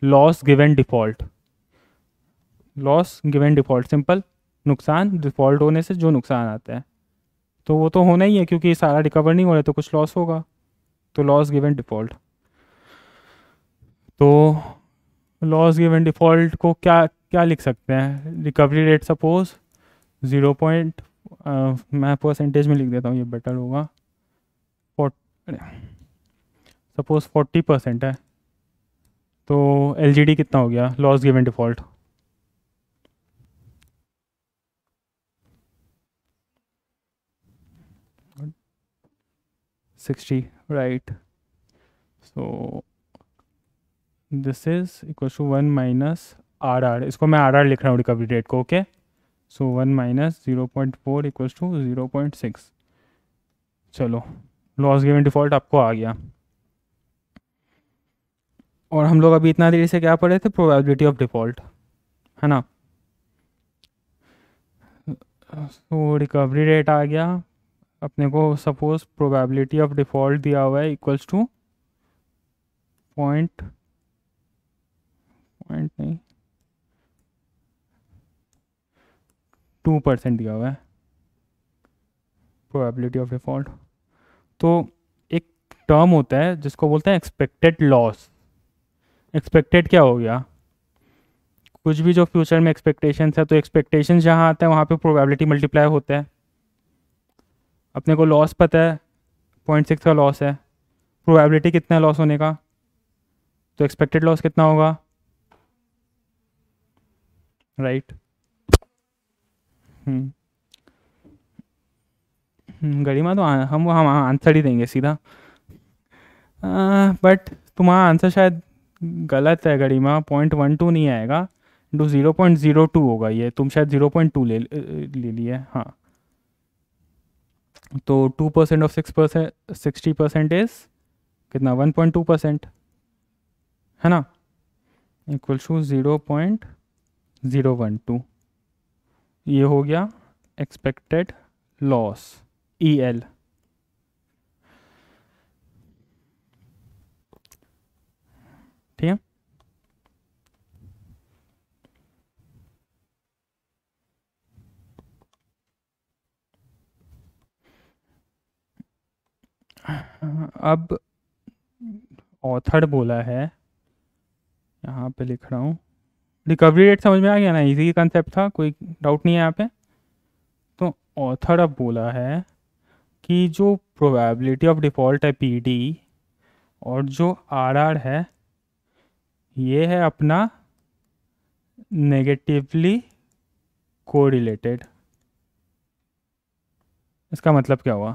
loss given default loss given default simple नुकसान डिफॉल्ट होने से जो नुकसान आता है तो वो तो होना ही है क्योंकि सारा रिकवर नहीं हो रहा तो कुछ लॉस होगा तो लॉस गिवन डिफॉल्ट तो लॉस गिवन डिफॉल्ट को क्या क्या लिख सकते हैं recovery rate suppose zero point मैं परसेंटेज में लिख देता हूँ ये बेटर होगा सपोज फोर्टी परसेंट है तो एल कितना हो गया loss given default sixty right so this is equal to one minus R R इसको मैं आर आर लिख रहा हूँ रिकवरी रेट को okay so one minus zero point four equal to zero point six चलो लॉस गिवन डिफॉल्ट आपको आ गया और हम लोग अभी इतना देर से क्या पढ़ रहे थे प्रोबेबिलिटी ऑफ डिफॉल्ट है ना सो रिकवरी रेट आ गया अपने को सपोज प्रोबेबिलिटी ऑफ डिफॉल्ट दिया हुआ है इक्वल्स टू पॉइंट पॉइंट नहीं टू परसेंट दिया हुआ है प्रोबेबिलिटी ऑफ डिफॉल्ट तो एक टर्म होता है जिसको बोलते हैं एक्सपेक्टेड लॉस एक्सपेक्टेड क्या हो गया कुछ भी जो फ्यूचर में एक्सपेक्टेशंस है तो एक्सपेक्टेशन जहाँ आते हैं वहाँ पे प्रोबेबिलिटी मल्टीप्लाई होता है अपने को लॉस पता है पॉइंट सिक्स का लॉस है प्रोबेबिलिटी कितना है लॉस होने का तो एक्सपेक्टेड लॉस कितना होगा राइट hmm. hmm, गरिमा तो हम हम हम आंसर ही देंगे सीधा बट तुम्हारा आंसर शायद गलत है गरिमा पॉइंट वन टू नहीं आएगा two zero point zero two होगा ये तुम शायद ज़ीरो पॉइंट टू ले ले लिए हाँ तो two percent of six percent sixty percent is कितना वन पॉइंट टू परसेंट है ना equal to zero point zero one two ये हो गया एक्सपेक्टेड लॉस ई एल ठीक है अब ऑथर बोला है यहाँ पे लिख रहा हूँ रिकवरी रेट समझ में आ गया ना इजी कंसेप्ट था कोई डाउट नहीं है यहाँ पे तो ऑथर अब बोला है कि जो प्रोबेबिलिटी ऑफ डिफ़ॉल्ट है पीडी और जो आरआर है ये है अपना नेगेटिवली कोरिलेटेड इसका मतलब क्या हुआ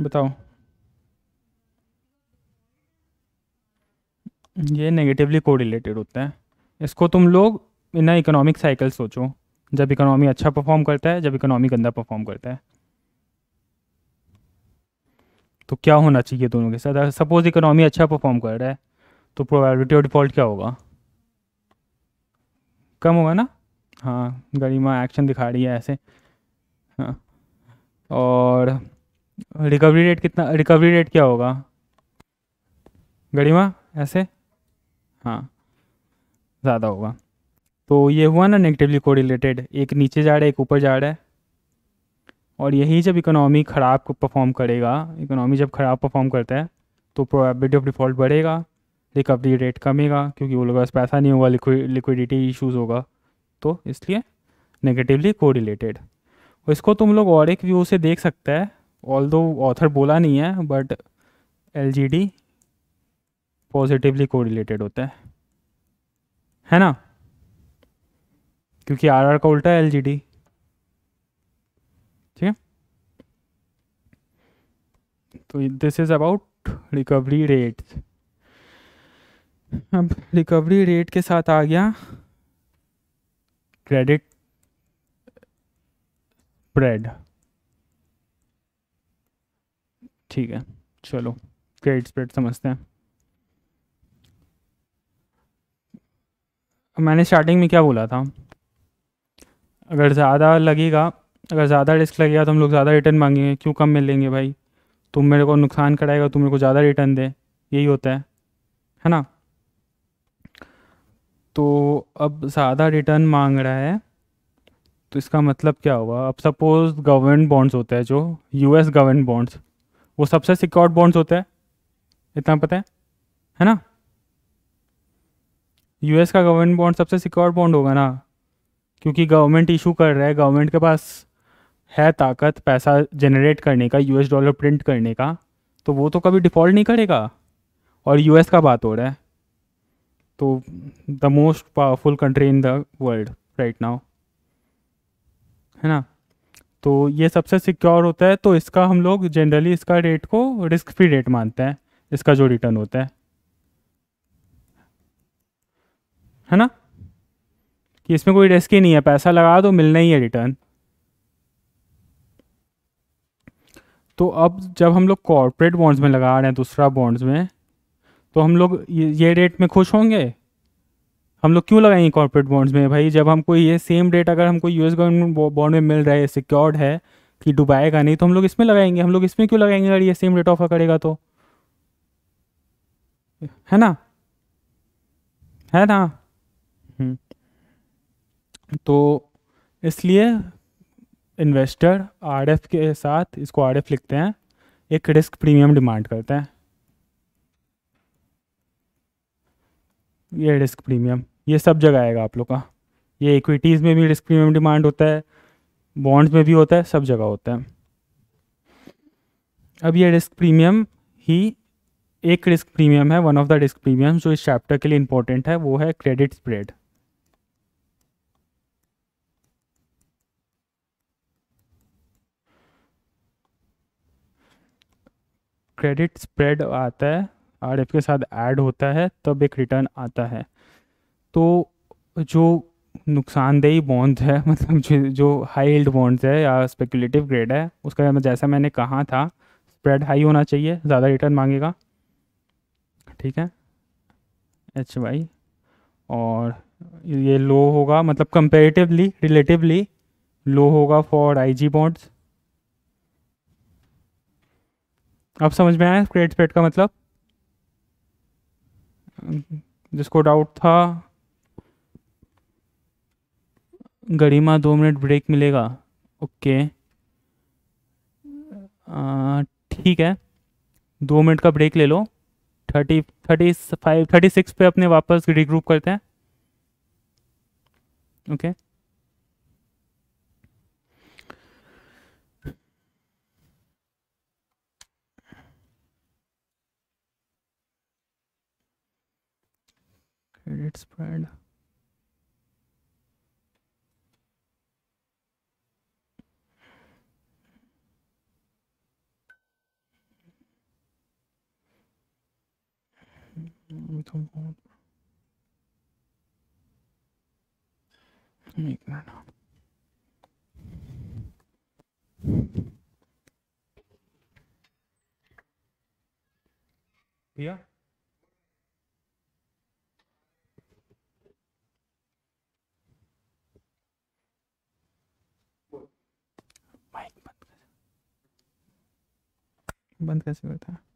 बताओ ये नेगेटिवली कोरिलेटेड होते हैं इसको तुम लोग इन इकोनॉमिक साइकिल सोचो जब इकोनॉमी अच्छा परफॉर्म करता है जब इकोनॉमी गंदा परफॉर्म करता है तो क्या होना चाहिए दोनों के साथ सपोज इकोनॉमी अच्छा परफॉर्म कर रहा है तो प्रोबेबिलिटी ऑफ डिफॉल्ट क्या होगा कम होगा ना हाँ गरिमा एक्शन दिखा रही है ऐसे हाँ और रिकवरी रेट कितना रिकवरी रेट क्या होगा गरिमा ऐसे हाँ ज़्यादा होगा तो ये हुआ ना नेगेटिवली कोरिलेटेड एक नीचे जा रहा है एक ऊपर जा रहा है और यही जब इकोनॉमी ख़राब परफॉर्म करेगा इकोनॉमी जब ख़राब परफॉर्म करता है तो प्रोबेबिलिटी ऑफ डिफ़ॉल्ट बढ़ेगा रिकवरी रेट कमेगा क्योंकि वो लोग पास पैसा नहीं होगा लिक्विडिटी इशूज़ होगा तो इसलिए नेगेटिवली कोरिलेटेड इसको तुम लोग और एक व्यू से देख सकते हैं ऑल दो ऑथर बोला नहीं है बट एल पॉजिटिवली कोरिलेटेड होता है है ना क्योंकि आर आर का उल्टा है एल ठीक है तो this is about recovery rate अब रिकवरी रेट के साथ आ गया क्रेडिट स्प्रेड ठीक है चलो क्रेडिट स्प्रेड समझते हैं मैंने स्टार्टिंग में क्या बोला था अगर ज़्यादा लगेगा अगर ज़्यादा रिस्क लगेगा तो हम लोग ज़्यादा रिटर्न मांगेंगे क्यों कम मिलेंगे भाई तुम मेरे को नुकसान कराएगा तुम मेरे को ज़्यादा रिटर्न दे यही होता है है ना तो अब ज़्यादा रिटर्न मांग रहा है तो इसका मतलब क्या हुआ अब सपोज़ गवर्नमेंट बॉन्ड्स होते हैं जो यूएस गवर्नमेंट बॉन्ड्स वो सबसे सिक्योर्ड बॉन्ड्स होते हैं इतना पता है है ना यूएस का गवर्नमेंट बॉन्ड सबसे सिक्योर्ड बॉन्ड होगा ना क्योंकि गवर्नमेंट इशू कर रहा है गवर्नमेंट के पास है ताकत पैसा जनरेट करने का यूएस डॉलर प्रिंट करने का तो वो तो कभी डिफ़ॉल्ट नहीं करेगा और यूएस का बात हो रहा है तो the most powerful country in the world right now है ना तो ये सबसे सिक्योर होता है तो इसका हम लोग जनरली इसका रेट को रिस्क फ्री रेट मानते हैं इसका जो रिटर्न होता है है ना कि इसमें कोई रिस्क ही नहीं है पैसा लगा दो मिलना ही है रिटर्न तो अब जब हम लोग कॉरपोरेट बॉन्ड्स में लगा रहे हैं दूसरा बॉन्ड्स में तो हम लोग ये, ये रेट में खुश होंगे हम लोग क्यों लगाएंगे कॉर्पोरेट बॉन्ड्स में भाई जब हमको ये सेम डेट अगर हमको यूएस गवर्नमेंट बॉन्ड में मिल रहा है सिक्योर्ड है कि डुबाएगा नहीं तो हम लोग इसमें लगाएंगे हम लोग इसमें क्यों लगाएंगे अगर ये सेम डेट ऑफर करेगा तो है ना है ना हम्म। तो इसलिए इन्वेस्टर आरएफ के साथ इसको आरएफ लिखते हैं एक रिस्क प्रीमियम डिमांड करते हैं ये रिस्क प्रीमियम ये सब जगह आएगा आप लोग का ये इक्विटीज़ में भी रिस्क प्रीमियम डिमांड होता है बॉन्ड्स में भी होता है सब जगह होता है अब ये रिस्क प्रीमियम ही एक रिस्क प्रीमियम है one of the risk premium जो इस चैप्टर के लिए इंपॉर्टेंट है वो है क्रेडिट स्प्रेड क्रेडिट स्प्रेड आता है आर एफ के साथ ऐड होता है तब एक रिटर्न आता है तो जो नुकसानदेही बॉन्ड्स है मतलब जो, जो हाई हिल्ड बॉन्ड्स है या स्पेकुलेटिव ग्रेड है उसका मतलब जैसा मैंने कहा था स्प्रेड हाई होना चाहिए ज़्यादा रिटर्न मांगेगा ठीक है एच वाई और ये लो होगा मतलब कंपेरेटिवली रिलेटिवली लो होगा फॉर आई जी बॉन्ड्स अब समझ में आया क्रेडिट स्प्रेड का मतलब जिसको डाउट था गरिमा दो मिनट ब्रेक मिलेगा ओके ठीक है दो मिनट का ब्रेक ले लो thirty thirty five thirty six पे अपने वापस रिग्रुप करते हैं okay okay. credit we come forward. Make that up. भैया बंद कैसे करता है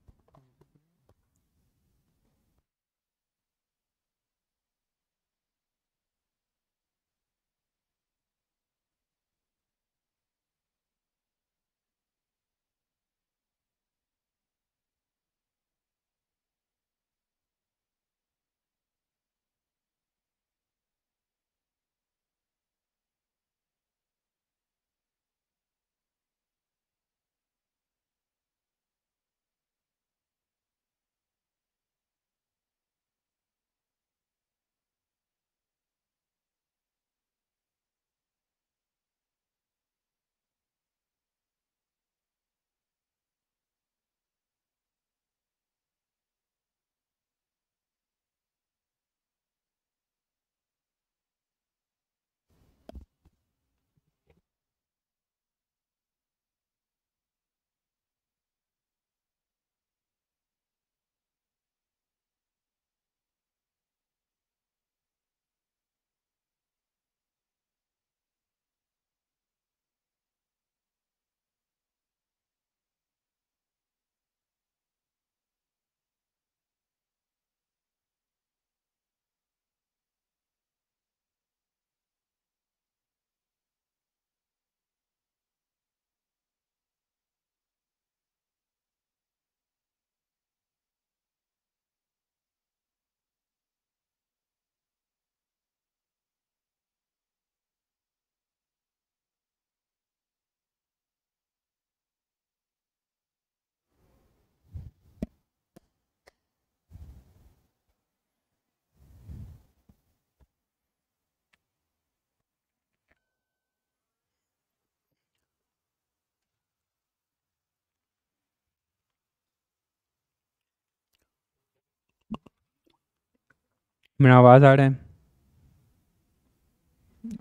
मेरा आवाज़ आ रहा है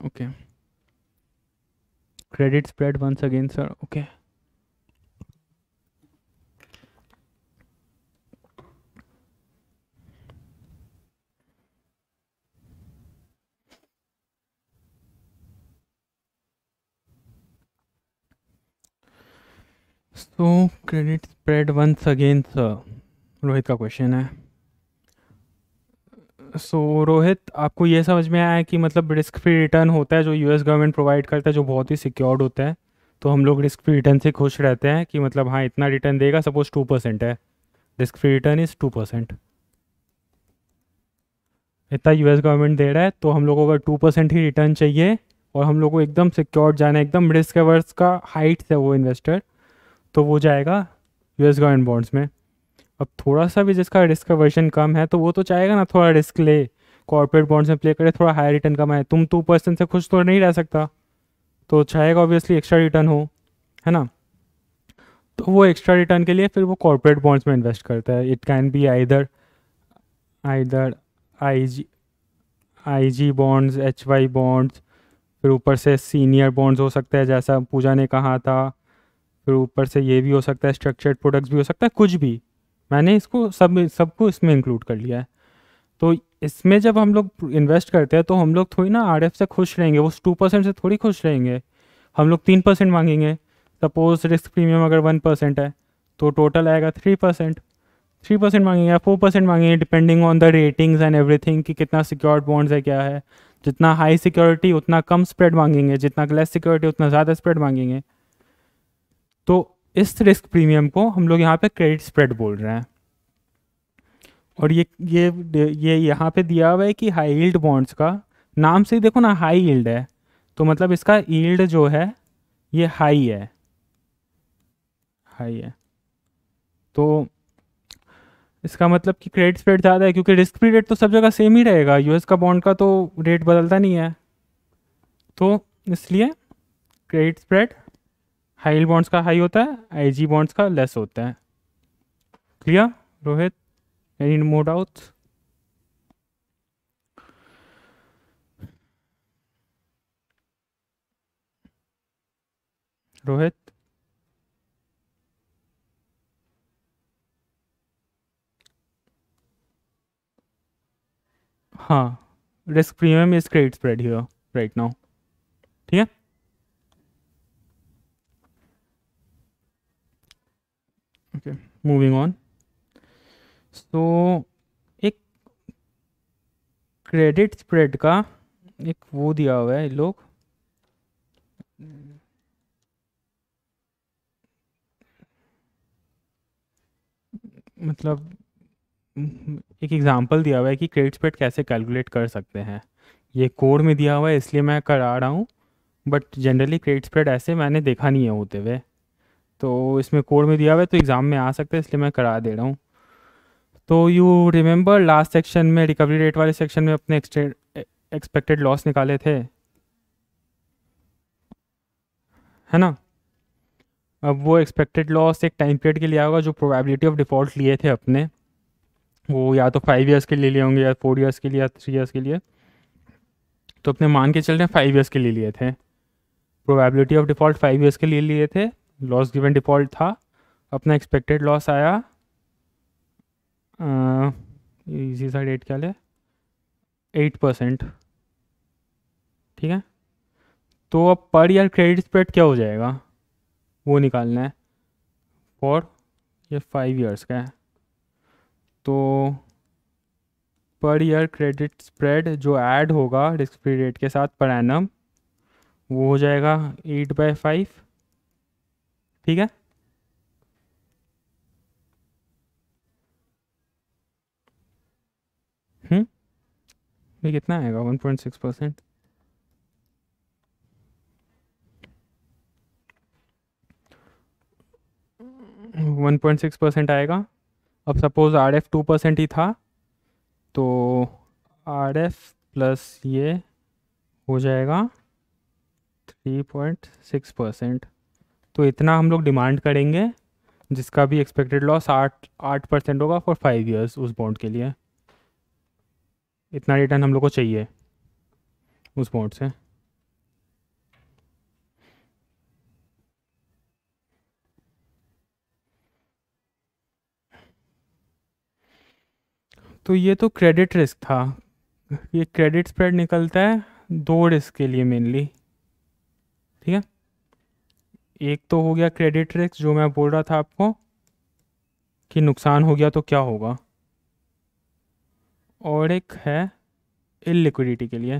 okay credit spread once again sir okay so credit spread once again sir Rohit का क्वेश्चन है सो so, रोहित आपको ये समझ में आया कि मतलब रिस्क फ्री रिटर्न होता है जो यूएस गवर्नमेंट प्रोवाइड करता है जो बहुत ही सिक्योर्ड होता है तो हम लोग रिस्क फ्री रिटर्न से खुश रहते हैं कि मतलब हाँ इतना रिटर्न देगा सपोज टू परसेंट है risk free return is two percent इतना यूएस गवर्नमेंट दे रहा है तो हम लोगों को टू परसेंट ही रिटर्न चाहिए और हम लोग को एकदम सिक्योर्ड जाना है एकदम रिस्क एवर्स का हाइट है वो इन्वेस्टर तो वो जाएगा यूएस गवर्नमेंट बॉन्ड्स में अब थोड़ा सा भी जिसका रिस्क का वर्जन कम है तो वो तो चाहेगा ना थोड़ा रिस्क ले कॉर्पोरेट बॉन्ड्स में प्ले करे थोड़ा हाई रिटर्न कमाए तुम टू परसेंट से खुश तो नहीं रह सकता तो चाहेगा ऑब्वियसली एक्स्ट्रा रिटर्न हो है ना तो वो एक्स्ट्रा रिटर्न के लिए फिर वो कॉर्पोरेट बॉन्ड्स में इन्वेस्ट करता है it can be either either I G I G bonds H Y bonds फिर ऊपर से सीनियर बॉन्ड्स हो सकते हैं जैसा पूजा ने कहा था फिर ऊपर से ये भी हो सकता है स्ट्रक्चर्ड प्रोडक्ट्स भी हो सकता है कुछ भी मैंने इसको सब सबको इसमें इंक्लूड कर लिया है तो इसमें जब हम लोग इन्वेस्ट करते हैं तो हम लोग थोड़ी ना आर से खुश रहेंगे वो टू परसेंट से थोड़ी खुश रहेंगे हम लोग तीन परसेंट मांगेंगे सपोज रिस्क प्रीमियम अगर वन परसेंट है तो टोटल आएगा थ्री परसेंट थ्री परसेंट मांगेंगे या फोर परसेंट मांगेंगे depending on the ratings and everything कि कितना सिक्योर्ड बॉन्ड्स है क्या है जितना हाई सिक्योरिटी उतना कम स्प्रेड मांगेंगे जितना लेस सिक्योरिटी उतना ज़्यादा स्प्रेड मांगेंगे तो इस रिस्क प्रीमियम को हम लोग यहाँ पे क्रेडिट स्प्रेड बोल रहे हैं और ये ये ये यहाँ पे दिया हुआ है कि हाई ईल्ड बॉन्ड्स का नाम से ही देखो ना हाई ईल्ड है तो मतलब इसका ईल्ड जो है ये हाई है हाई है तो इसका मतलब कि क्रेडिट स्प्रेड ज़्यादा है क्योंकि रिस्क फ्री रेट तो सब जगह सेम ही रहेगा यूएस का बॉन्ड का तो रेट बदलता नहीं है तो इसलिए क्रेडिट स्प्रेड हाई बॉन्ड्स का हाई होता है आईजी बॉन्ड्स का लेस होता है clear Rohit any more doubt Rohit हाँ risk premium is credit spread here right now ठीक है ओके मूविंग ऑन सो एक क्रेडिट स्प्रेड का एक वो दिया हुआ है लोग मतलब एक एग्जांपल दिया हुआ है कि क्रेडिट स्प्रेड कैसे कैलकुलेट कर सकते हैं ये कोड में दिया हुआ है इसलिए मैं करा रहा हूँ बट जनरली क्रेडिट स्प्रेड ऐसे मैंने देखा नहीं है होते हुए तो इसमें कोड में दिया हुआ है तो एग्ज़ाम में आ सकता है इसलिए मैं करा दे रहा हूँ तो यू रिमेंबर लास्ट सेक्शन में रिकवरी रेट वाले सेक्शन में अपने एक्सपेक्टेड लॉस निकाले थे है ना अब वो एक्सपेक्टेड लॉस एक टाइम पीरियड के लिए होगा जो प्रोबेबिलिटी ऑफ डिफ़ॉल्ट लिए थे अपने वो या तो फाइव ईयर्स के लिए लिए होंगे या फोर ईयर्स के लिए या थ्री ईयर्स के लिए तो अपने मान के चल रहे हैं फाइव ईयर्स के लिए लिए थे probability of default five years के लिए लिए थे लॉस गिवन डिफॉल्ट था अपना एक्सपेक्टेड लॉस आया इसी साइड एट क्या है एट परसेंट ठीक है तो अब पर ईयर क्रेडिट स्प्रेड क्या हो जाएगा वो निकालना है फॉर ये फाइव इयर्स का है तो पर ईयर क्रेडिट स्प्रेड जो ऐड होगा रिस्क फ्री रेट के साथ पर एनम वो हो जाएगा एट बाई फाइव ठीक है हम्म कितना आएगा one point six percent one point six percent आएगा अब suppose R F two percent ही था तो आर एफ प्लस ये हो जाएगा थ्री पॉइंट सिक्स परसेंट तो इतना हम लोग डिमांड करेंगे जिसका भी एक्सपेक्टेड लॉस आठ आठ परसेंट होगा फॉर फाइव इयर्स उस बॉन्ड के लिए इतना रिटर्न हम लोग को चाहिए उस बॉन्ड से तो ये तो क्रेडिट रिस्क था ये क्रेडिट स्प्रेड निकलता है दो रिस्क के लिए मेनली ठीक है एक तो हो गया क्रेडिट रिस्क जो मैं बोल रहा था आपको कि नुकसान हो गया तो क्या होगा और एक है इलिक्विडिटी के लिए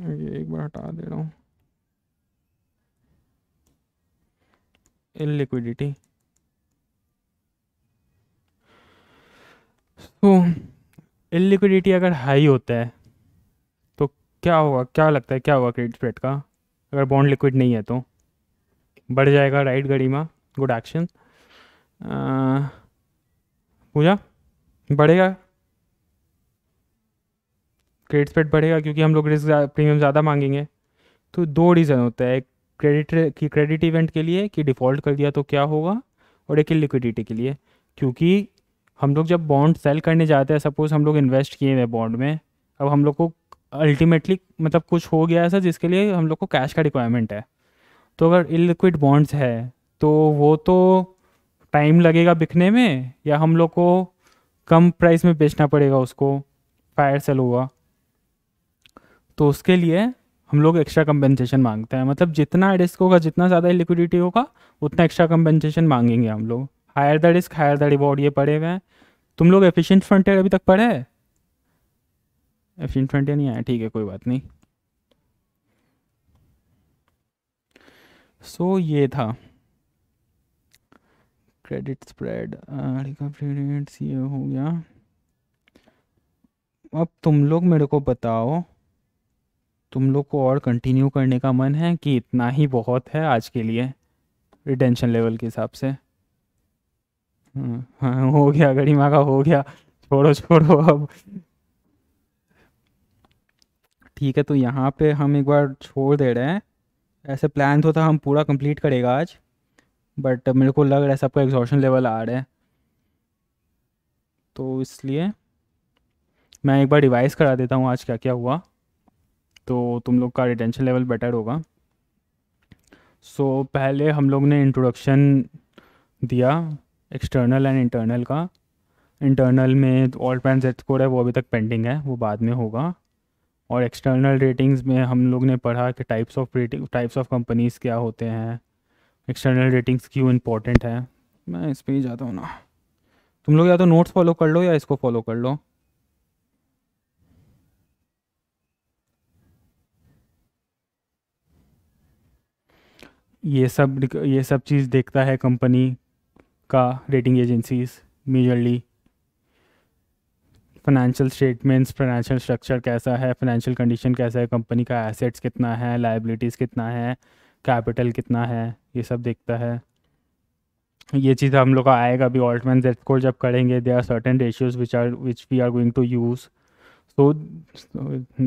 ये एक बार हटा दे रहा हूँ इलिक्विडिटी तो इलिक्विडिटी अगर हाई होता है तो क्या होगा क्या लगता है क्या होगा क्रेडिट रेट का अगर बॉन्ड लिक्विड नहीं है तो बढ़ जाएगा right Garima good action Pooja बढ़ेगा क्रेडिट स्पेड बढ़ेगा क्योंकि हम लोग रिस्क प्रीमियम ज़्यादा मांगेंगे तो दो रीज़न होता है एक क्रेडिट की क्रेडिट इवेंट के लिए कि डिफ़ॉल्ट कर दिया तो क्या होगा और एक लिक्विडिटी के लिए क्योंकि हम लोग जब बॉन्ड सेल करने जाते हैं सपोज़ हम लोग इन्वेस्ट किए हुए बॉन्ड में अब हम लोग को अल्टीमेटली मतलब कुछ हो गया ऐसा जिसके लिए हम लोग को कैश का रिक्वायरमेंट है तो अगर इलिक्विड बॉन्ड्स है तो वो तो टाइम लगेगा बिकने में या हम लोग को कम प्राइस में बेचना पड़ेगा उसको फायर सेल हुआ तो उसके लिए हम लोग एक्स्ट्रा कम्पेंसेशन मांगते हैं मतलब जितना रिस्क होगा जितना ज़्यादा लिक्विडिटी होगा उतना एक्स्ट्रा कम्पेंसेशन मांगेंगे हम लोग higher the risk higher the reward ये पड़े हुए हैं तुम लोग एफिशिएंट फ्रंटियर अभी तक पढ़े एफ ट्वेंटी नहीं आया ठीक है कोई बात नहीं सो so, ये था क्रेडिट स्प्रेड रेट्स ये हो गया अब तुम लोग मेरे को बताओ तुम लोग को और कंटिन्यू करने का मन है कि इतना ही बहुत है आज के लिए रिटेंशन लेवल के हिसाब से हाँ, हाँ हो गया गरिमा का हो गया छोड़ो छोड़ो अब ठीक है तो यहाँ पे हम एक बार छोड़ दे रहे हैं ऐसे प्लान तो था हम पूरा कंप्लीट करेगा आज बट मेरे को लग रहा है सबका एग्जॉशन लेवल आ रहा है तो इसलिए मैं एक बार रिवाइज़ करा देता हूँ आज क्या क्या हुआ तो तुम लोग का रिटेंशन लेवल बेटर होगा सो so, पहले हम लोग ने इंट्रोडक्शन दिया एक्सटर्नल एंड इंटरनल का इंटरनल में ऑल पैन जेट कोड है वो अभी तक पेंडिंग है वो बाद में होगा और एक्सटर्नल रेटिंग्स में हम लोग ने पढ़ा कि types of rating types of companies क्या होते हैं एक्सटर्नल रेटिंग्स क्यों इम्पोर्टेंट है मैं इस पर ही जाता हूँ ना तुम लोग या तो नोट्स फॉलो कर लो या इसको फॉलो कर लो ये सब ये सब चीज़ देखता है कंपनी का rating agencies majorly financial statements financial structure कैसा है फाइनेंशियल कंडीशन कैसा है कंपनी का एसेट्स कितना है लाइबिलिटीज़ कितना है कैपिटल कितना है ये सब देखता है ये चीज़ हम लोग का आएगा अभी ऑल्टमैन जेट को जब करेंगे they are certain ratios which are which we are going to use तो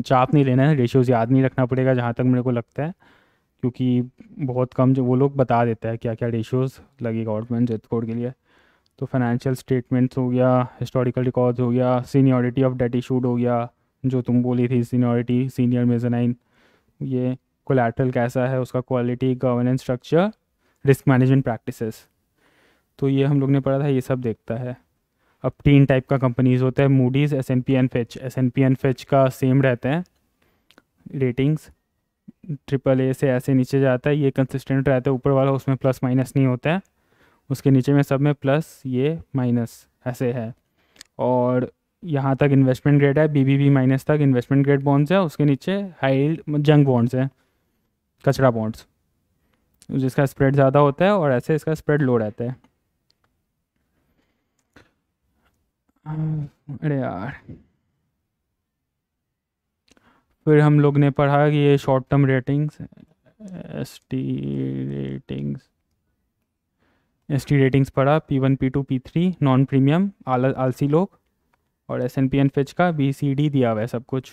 चाप नहीं लेना है रेशियोज़ याद नहीं रखना पड़ेगा जहाँ तक मेरे को लगता है क्योंकि बहुत कम जो वो लोग बता देते हैं क्या क्या रेशियोज़ लगेगा ऑल्टमैन जेट कोड के लिए तो फाइनेंशियल स्टेटमेंट्स हो गया हिस्टोरिकल रिकॉर्ड्स हो गया सीनियॉरिटी ऑफ डेट इशूड हो गया जो तुम बोली थी सीनियॉरिटी सीनियर मेजनाइन ये कोलेट्रल कैसा है उसका quality governance structure risk management practices तो ये हम लोग ने पढ़ा था ये सब देखता है अब तीन टाइप का कंपनीज होता है Moody's S N P and Fitch S N P and Fitch का सेम रहते हैं रेटिंग्स ट्रिपल ए से ऐसे नीचे जाता है ये कंसिस्टेंट रहता है ऊपर वाला उसमें प्लस माइनस नहीं होता है उसके नीचे में सब में प्लस ये माइनस ऐसे है और यहाँ तक इन्वेस्टमेंट ग्रेड है बी बी बी माइनस तक इन्वेस्टमेंट ग्रेड बॉन्ड्स है उसके नीचे हाई जंग बॉन्ड्स हैं कचरा बॉन्ड्स जिसका स्प्रेड ज़्यादा होता है और ऐसे इसका स्प्रेड लो रहता है अरे यार फिर हम लोग ने पढ़ा कि ये short term ratings S T ratings S T ratings पढ़ा P one P two P three non premium आल आलसी लोग और S N P and Fitch का बी सी डी दिया हुआ है सब कुछ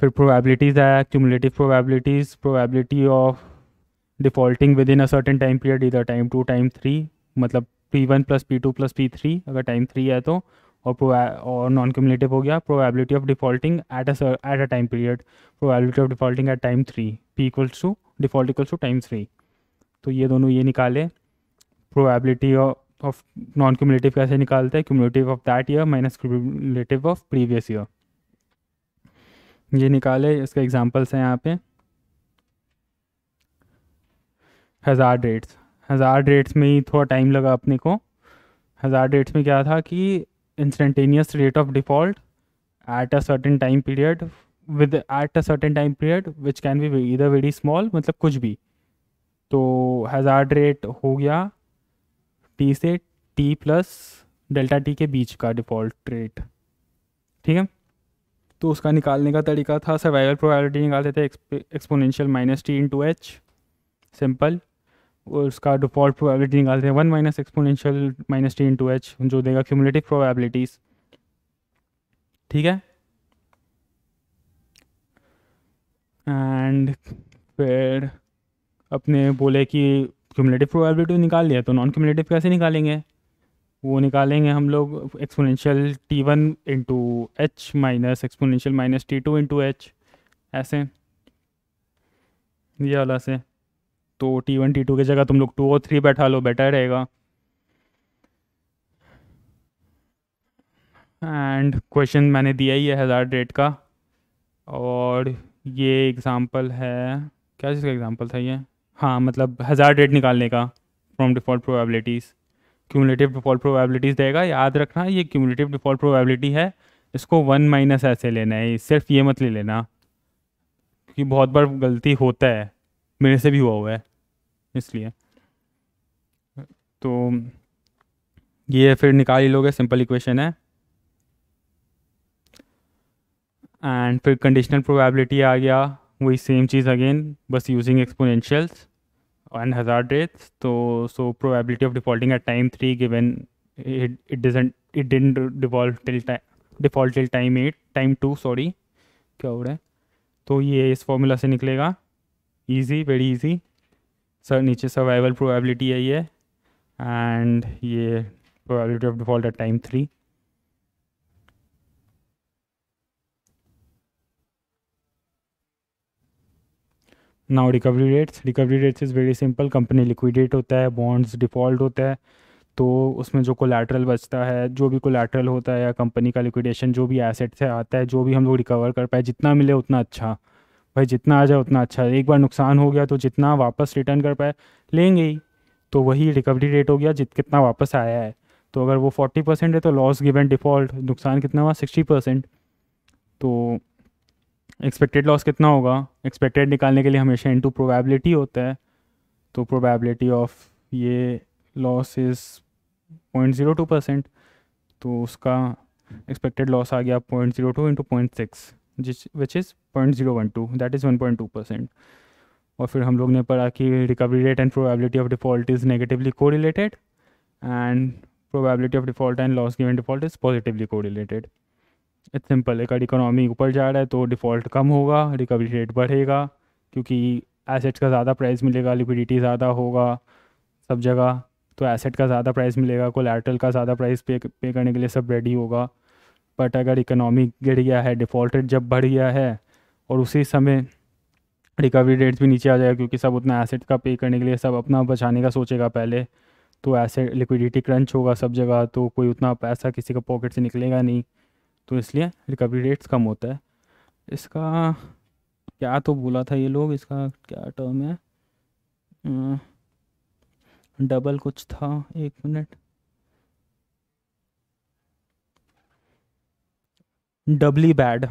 फिर प्रोबेबिलिटीज़ आया cumulative probabilities probability of defaulting within a certain time period इधर टाइम टू टाइम थ्री मतलब P one plus P two plus P three अगर टाइम थ्री है तो और और नॉन क्यूमुलेटिव हो गया probability of defaulting at at a time period probability of defaulting at time three P equals to default equals to time three तो ये दोनों ये निकाले प्रोबेबिलिटी ऑफ नॉन क्यूमुलेटिव कैसे निकालते हैं cumulative of that year minus cumulative of previous year ये निकाले इसके एग्जांपल्स हैं यहाँ पे हज़ार डेट्स हज़ार डेट्स में ही थोड़ा टाइम लगा अपने को हज़ार डेट्स में क्या था कि instantaneous rate of default at a certain time period with at a certain time period which can be इधर वेरी स्मॉल मतलब कुछ भी तो हज़ार्ड रेट हो गया टी से टी प्लस डेल्टा टी के बीच का डिफ़ॉल्ट रेट ठीक है तो उसका निकालने का तरीका था सर्वाइवल प्रोबेबिलिटी निकालते थे exponential minus T into H simple और उसका डिफ़ॉल्ट प्रोबेबिलिटी निकालते हैं one minus exponential minus T into H जो देगा क्यूमुलेटिव प्रोबेबिलिटीज़ ठीक है एंड फिर अपने बोले कि क्यूमलेटिव प्रोबेबिलिटी निकाल लिया तो नॉन क्यूमलेटिव कैसे निकालेंगे वो निकालेंगे हम लोग exponential T one into H minus exponential minus T two into H ऐसे ये वाला से तो टी वन टी टू की जगह तुम लोग टू और थ्री बैठा लो बेटर रहेगा एंड क्वेश्चन मैंने दिया ही है हज़ार डेट का और ये एग्ज़ाम्पल है क्या चीज़ का एग्ज़ाम्पल था ये हाँ मतलब हज़ार डेट निकालने का from default probabilities cumulative default probabilities देगा याद रखना ये क्यूमलेटिव डिफ़ॉल्ट प्रोबेबिलिटी है इसको वन माइनस ऐसे लेना है सिर्फ ये मत ले लेना क्योंकि बहुत बार गलती होता है मेरे से भी हुआ हुआ है इसलिए तो ये फिर निकाल ही लोगे सिंपल इक्वेशन है एंड फिर कंडीशनल प्रोबेबिलिटी आ गया वही सेम चीज़ अगेन बस using exponentials and hazard rates तो so probability of defaulting at time three given it didn't it डिट default till time at time two sorry क्या हो रहा है तो ये इस फॉर्मूला से निकलेगा ईजी वेरी ईजी सर नीचे सर्वाइवल प्रोबेबिलिटी है ये एंड ये probability of default at time three now recovery rates recovery rates is very simple company liquidate होता है बॉन्ड्स डिफ़ॉल्ट होता है तो उसमें जो कोलैटरल बचता है जो भी कोलैटरल होता है या कंपनी का लिक्विडेशन जो भी एसेट से आता है जो भी हम लोग रिकवर कर पाए जितना मिले उतना अच्छा भाई जितना आ जाए उतना अच्छा एक बार नुकसान हो गया तो जितना वापस रिटर्न कर पाए लेंगे ही तो वही रिकवरी रेट हो गया जित कितना वापस आया है तो अगर वो फोर्टी परसेंट है तो लॉस गिवन डिफ़ॉल्ट नुकसान कितना हुआ सिक्सटी परसेंट तो एक्सपेक्टेड लॉस कितना होगा एक्सपेक्टेड निकालने के लिए हमेशा इनटू प्रोबेबिलिटी होता है तो प्रोबेबिलिटी ऑफ ये loss is point zero two percent तो उसका एक्सपेक्टेड लॉस आ गया point zero two into point six जिस which is point zero one two that is one point two percent और फिर हम लोग ने पढ़ा कि recovery rate and probability of default is negatively को related and probability of default and loss given default is positively को related it's simple अगर इकोनॉमी ऊपर जा रहा है तो डिफ़ॉल्ट कम होगा रिकवरी रेट बढ़ेगा क्योंकि एसेट्स का ज़्यादा प्राइस मिलेगा लिक्विडिटी ज़्यादा होगा सब जगह तो एसेट का ज़्यादा प्राइस मिलेगा कोलैटरल का ज़्यादा प्राइस पे पे करने के लिए सब रेडी होगा बट अगर इकोनॉमी गिर गया है डिफ़ॉल्ट रेट जब बढ़ गया है और उसी समय रिकवरी रेट्स भी नीचे आ जाएगा क्योंकि सब उतना एसेट का पे करने के लिए सब अपना बचाने का सोचेगा पहले तो एसेट लिक्विडिटी क्रंच होगा सब जगह तो कोई उतना पैसा किसी का पॉकेट से निकलेगा नहीं तो इसलिए रिकवरी रेट्स कम होता है इसका क्या तो बोला था ये लोग इसका क्या टर्म है डबल अं, कुछ था एक मिनट डबली बैड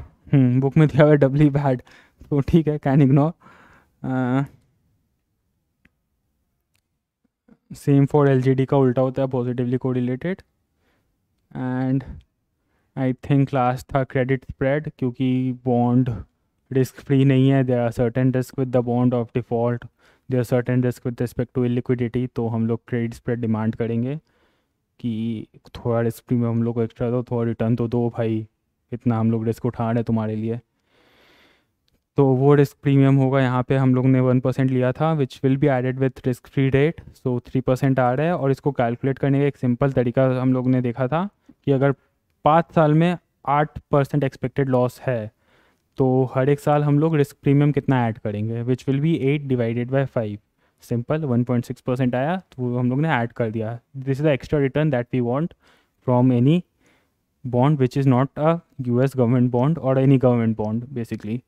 बुक में दिया हुआ डबली बैड तो ठीक है can ignore same for LGD का उल्टा होता है positively correlated and I think last था क्रेडिट स्प्रेड क्योंकि बॉन्ड रिस्क फ्री नहीं है there are certain risk with the bond of default there are certain risk with respect to illiquidity तो हम लोग क्रेडिट स्प्रेड डिमांड करेंगे कि थोड़ा रिस्क फ्री में हम लोग को एक्स्ट्रा दो थोड़ा रिटर्न तो दो भाई इतना हम लोग रिस्क उठा रहे हैं तुम्हारे लिए तो वो रिस्क प्रीमियम होगा यहाँ पे हम लोग ने वन परसेंट लिया था which will be added with risk free rate so three percent आ रहा है और इसको कैलकुलेट करने का एक सिंपल तरीका हम लोग ने देखा था कि अगर पाँच साल में आठ परसेंट एक्सपेक्टेड लॉस है तो हर एक साल हम लोग रिस्क प्रीमियम कितना ऐड करेंगे which will be at divided by five simple one point six percent आया तो वो हम लोग ने ऐड कर दिया this is the extra return that we want from any bond which is not a U S government bond और any government bond basically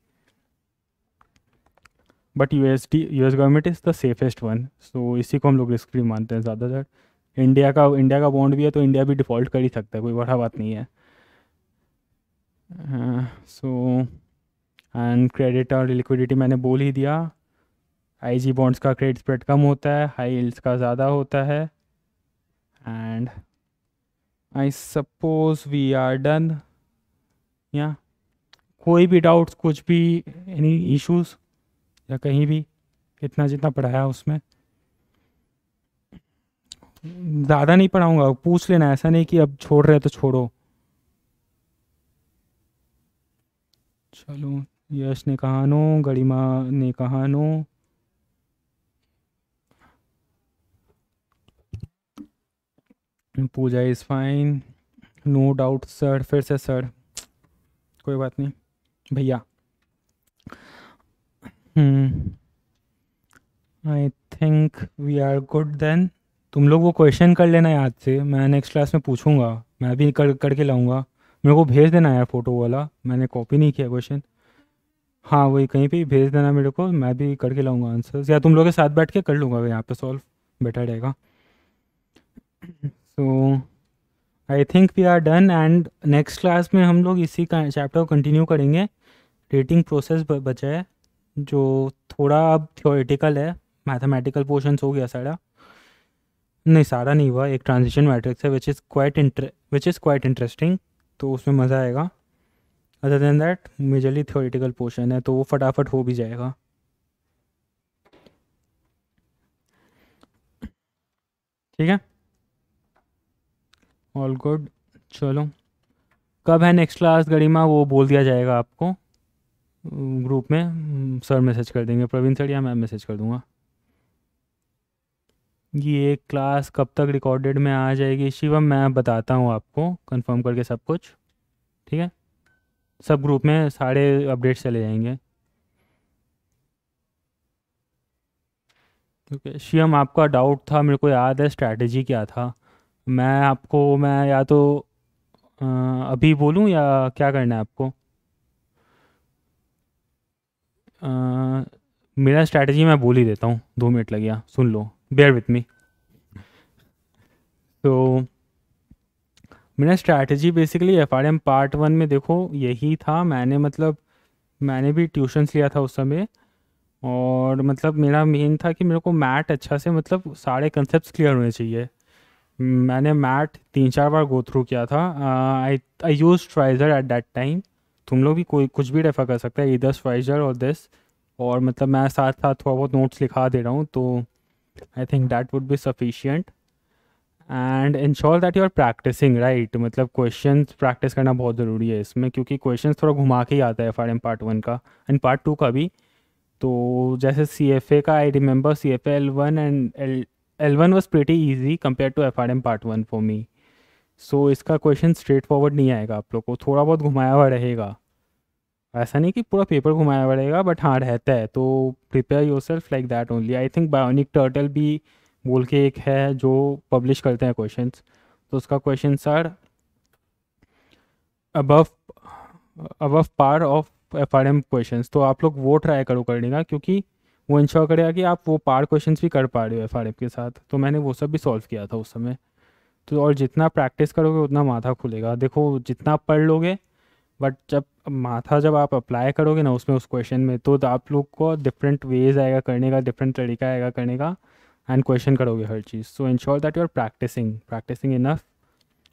but U S D U S government is the safest one so इसी को हम लोग risk free मानते हैं ज़्यादातर India का India का बॉन्ड भी है तो इंडिया भी डिफ़ॉल्ट कर ही सकता है कोई बड़ा बात नहीं है सो एंड क्रेडिट और लिक्विडिटी मैंने बोल ही दिया आईजी बॉन्ड्स का क्रेडिट स्प्रेड कम होता है हाई यील्ड्स का ज़्यादा होता है and I suppose we are done या कोई भी डाउट्स कुछ भी एनी इश्यूज या कहीं भी इतना जितना पढ़ाया उसमें ज़्यादा नहीं पढ़ाऊंगा पूछ लेना ऐसा नहीं कि अब छोड़ रहे तो छोड़ो चलो यश ने कहा नो गरिमा ने कहा no Pooja is fine no doubt sir फिर से सर कोई बात नहीं भैया I think we are good then तुम लोग वो क्वेश्चन कर लेना याद से मैं नेक्स्ट क्लास में पूछूंगा मैं भी कर करके लाऊंगा मेरे को भेज देना यार फ़ोटो वाला मैंने कॉपी नहीं किया क्वेश्चन हाँ वही कहीं पे भेज देना मेरे को मैं भी करके लाऊंगा आंसर्स या तुम लोग के साथ बैठ के कर लूँगा यहाँ पे सॉल्व बेटर रहेगा so I think we are done and next class में हम लोग इसी का चैप्टर को कंटिन्यू करेंगे रेटिंग प्रोसेस बचा है जो थोड़ा अब थियोरेटिकल है मैथमेटिकल पोर्शन हो गया सारा नहीं सारा नहीं हुआ एक ट्रांजिशन मैट्रिक्स है which is quite inter which is quite interesting तो उसमें मज़ा आएगा other than that majorly theoretical portion है तो वो फटाफट हो भी जाएगा ठीक है ऑल गुड चलो कब है नेक्स्ट क्लास गरिमा वो बोल दिया जाएगा आपको ग्रुप में सर मैसेज कर देंगे प्रवीण सर या मैं मैसेज कर दूंगा ये क्लास कब तक रिकॉर्डेड में आ जाएगी शिवम मैं बताता हूँ आपको कंफर्म करके सब कुछ ठीक है सब ग्रुप में सारे अपडेट्स चले जाएंगे ओके शिवम आपका डाउट था मेरे को याद है स्ट्रैटेजी क्या था मैं आपको मैं या तो आ, अभी बोलूँ या क्या करना है आपको आ, मेरा स्ट्रैटेजी मैं बोल ही देता हूँ दो मिनट लग गया सुन लो bear with me. तो मेरा strategy basically F R M part one में देखो यही था मैंने मतलब मैंने भी ट्यूशन्स लिया था उस समय और मतलब मेरा मेन था कि मेरे को मैट अच्छा से मतलब सारे कंसेप्ट क्लियर होने चाहिए मैंने मैट तीन चार बार गो थ्रू किया था आई आई यूज ट्राइजर एट दैट टाइम तुम लोग भी कोई कुछ भी रेफर कर सकते हैं इधर ट्राइजर और दिस और मतलब मैं साथ साथ थोड़ा बहुत नोट्स लिखा दे रहा हूँ तो I think that would be sufficient and ensure that you are practising right मतलब क्वेश्चन प्रैक्टिस करना बहुत ज़रूरी है इसमें क्योंकि क्वेश्चन थोड़ा घुमा के ही आता है F R M part one का एंड पार्ट टू का भी तो जैसे सी एफ ए का I remember C F L one and L L one was pretty easy compare to F R M part one for me so इसका question straight forward नहीं आएगा आप लोग को थोड़ा बहुत घुमाया हुआ रहेगा ऐसा नहीं कि पूरा पेपर घुमाया पड़ेगा बट हाँ रहता है तो prepare yourself like that only I think Bionic Turtle भी बोल के एक है जो पब्लिश करते हैं क्वेश्चन तो उसका question sir above above par of F R M question तो आप लोग वो ट्राई करो करने का क्योंकि वो इंश्योर करेगा कि आप वो पार क्वेश्चन भी कर पा रहे हो एफ आर एम के साथ तो मैंने वो सब भी सॉल्व किया था उस समय तो और जितना प्रैक्टिस करोगे उतना माथा खुलेगा देखो जितना पढ़ लोगे बट जब माथा जब आप अप्लाई करोगे ना उसमें उस क्वेश्चन में तो आप लोग को डिफरेंट वेज आएगा करने का डिफरेंट तरीका आएगा करने का एंड क्वेश्चन करोगे हर चीज़ so ensure that you are practising practising enough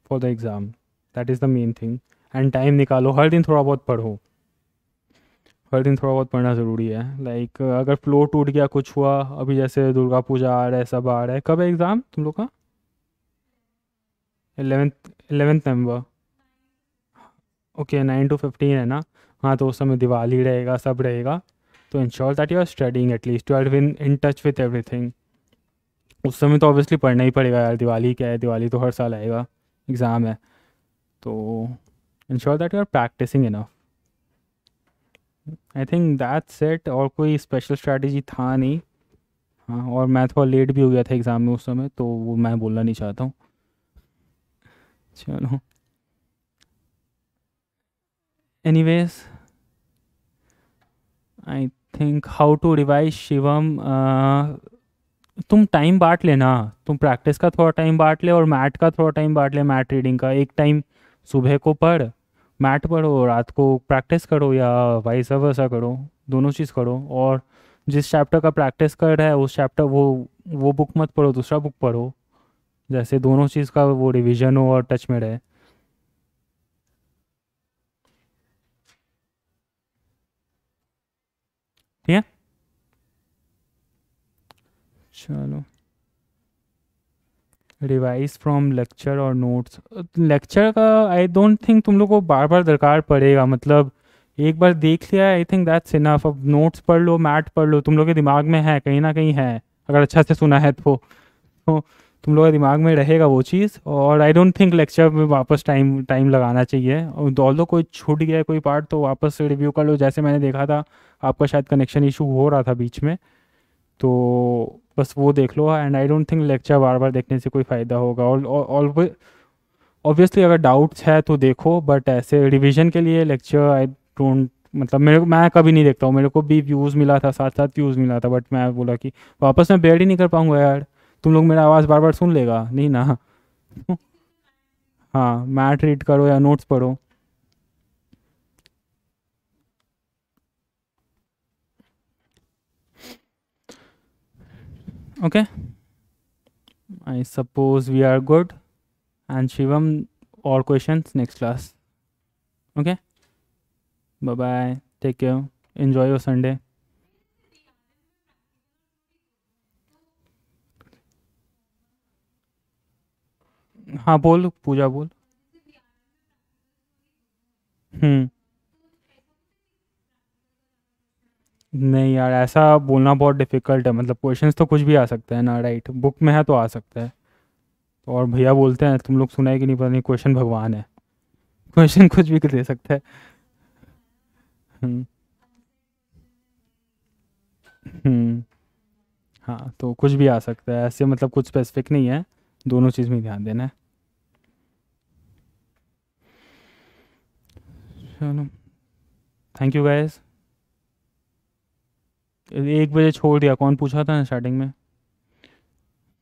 for the exam that is the main thing and time निकालो हर दिन थोड़ा बहुत पढ़ो हर दिन थोड़ा बहुत पढ़ना ज़रूरी है लाइक like, अगर फ्लो टूट गया कुछ हुआ अभी जैसे दुर्गा पूजा आ रहा है सब आ रहा है कब है एग्ज़ाम तुम लोग का eleventh eleventh November okay nine to fifteen है ना हाँ तो उस समय दिवाली रहेगा सब रहेगा तो ensure that you are studying at least you are within touch with everything उस समय तो ऑब्वियसली पढ़ना ही पड़ेगा यार दिवाली क्या है दिवाली तो हर साल आएगा एग्ज़ाम है तो ensure that you are practising enough I think that set और कोई स्पेशल स्ट्रैटेजी था नहीं हाँ और मैं थोड़ा लेट भी हो गया था एग्ज़ाम में उस समय तो वो मैं बोलना नहीं चाहता हूँ चलो anyways I think how to revise Shivam तुम टाइम बांट लेना तुम प्रैक्टिस का थोड़ा टाइम बांट ले और मैट का थोड़ा टाइम बांट ले मैट रीडिंग का एक टाइम सुबह को पढ़ मैट पढ़ो रात को प्रैक्टिस करो या वाइस वर्सा करो दोनों चीज़ करो और जिस चैप्टर का प्रैक्टिस कर रहा है उस चैप्टर वो वो बुक मत पढ़ो दूसरा बुक पढ़ो जैसे दोनों चीज़ का वो रिविजन हो और टच में रहे चलो रिवाइज फ्रॉम लेक्चर और नोट्स लेक्चर का आई डोंट थिंक तुम लोग को बार बार दरकार पड़ेगा मतलब एक बार देख लिया आई थिंक दैट्स इनफ अब नोट्स पढ़ लो मैट पढ़ लो तुम लोग के दिमाग में है कहीं ना कहीं है अगर अच्छा से सुना है तो, तो तुम लोग के दिमाग में रहेगा वो चीज़ और आई डोंट थिंक लेक्चर में वापस टाइम टाइम लगाना चाहिए और दो कोई छूट गया कोई पार्ट तो वापस रिव्यू कर लो जैसे मैंने देखा था आपका शायद कनेक्शन इशू हो रहा था बीच में तो बस वो देख लो and I don't think lecture बार बार देखने से कोई फ़ायदा होगा और ऑब्वियसली अगर डाउट्स है तो देखो बट ऐसे रिविजन के लिए लेक्चर आई डोंट मतलब मेरे मैं कभी नहीं देखता हूँ मेरे को भी व्यूज़ मिला था साथ साथ व्यूज़ मिला था बट मैं बोला कि वापस मैं बेड ही नहीं कर पाऊँगा यार तुम लोग मेरा आवाज़ बार बार सुन लेगा नहीं ना हाँ मैट रीड करो या नोट्स पढ़ो okay i suppose we are good and shivam all questions next class okay bye bye take care enjoy your sunday हाँ बोल पूजा बोल हम्म नहीं यार ऐसा बोलना बहुत डिफिकल्ट है मतलब क्वेश्चंस तो कुछ भी आ सकते हैं ना राइट बुक में है तो आ सकता है तो और भैया बोलते हैं तुम लोग सुना है कि नहीं पता नहीं क्वेश्चन भगवान है क्वेश्चन कुछ भी दे सकता है हम्म। हम्म। हाँ तो कुछ भी आ सकता है ऐसे मतलब कुछ स्पेसिफिक नहीं है दोनों चीज़ में ध्यान देना है चलो थैंक यू गाइस एक बजे छोड़ दिया कौन पूछा था ना स्टार्टिंग में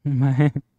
मैं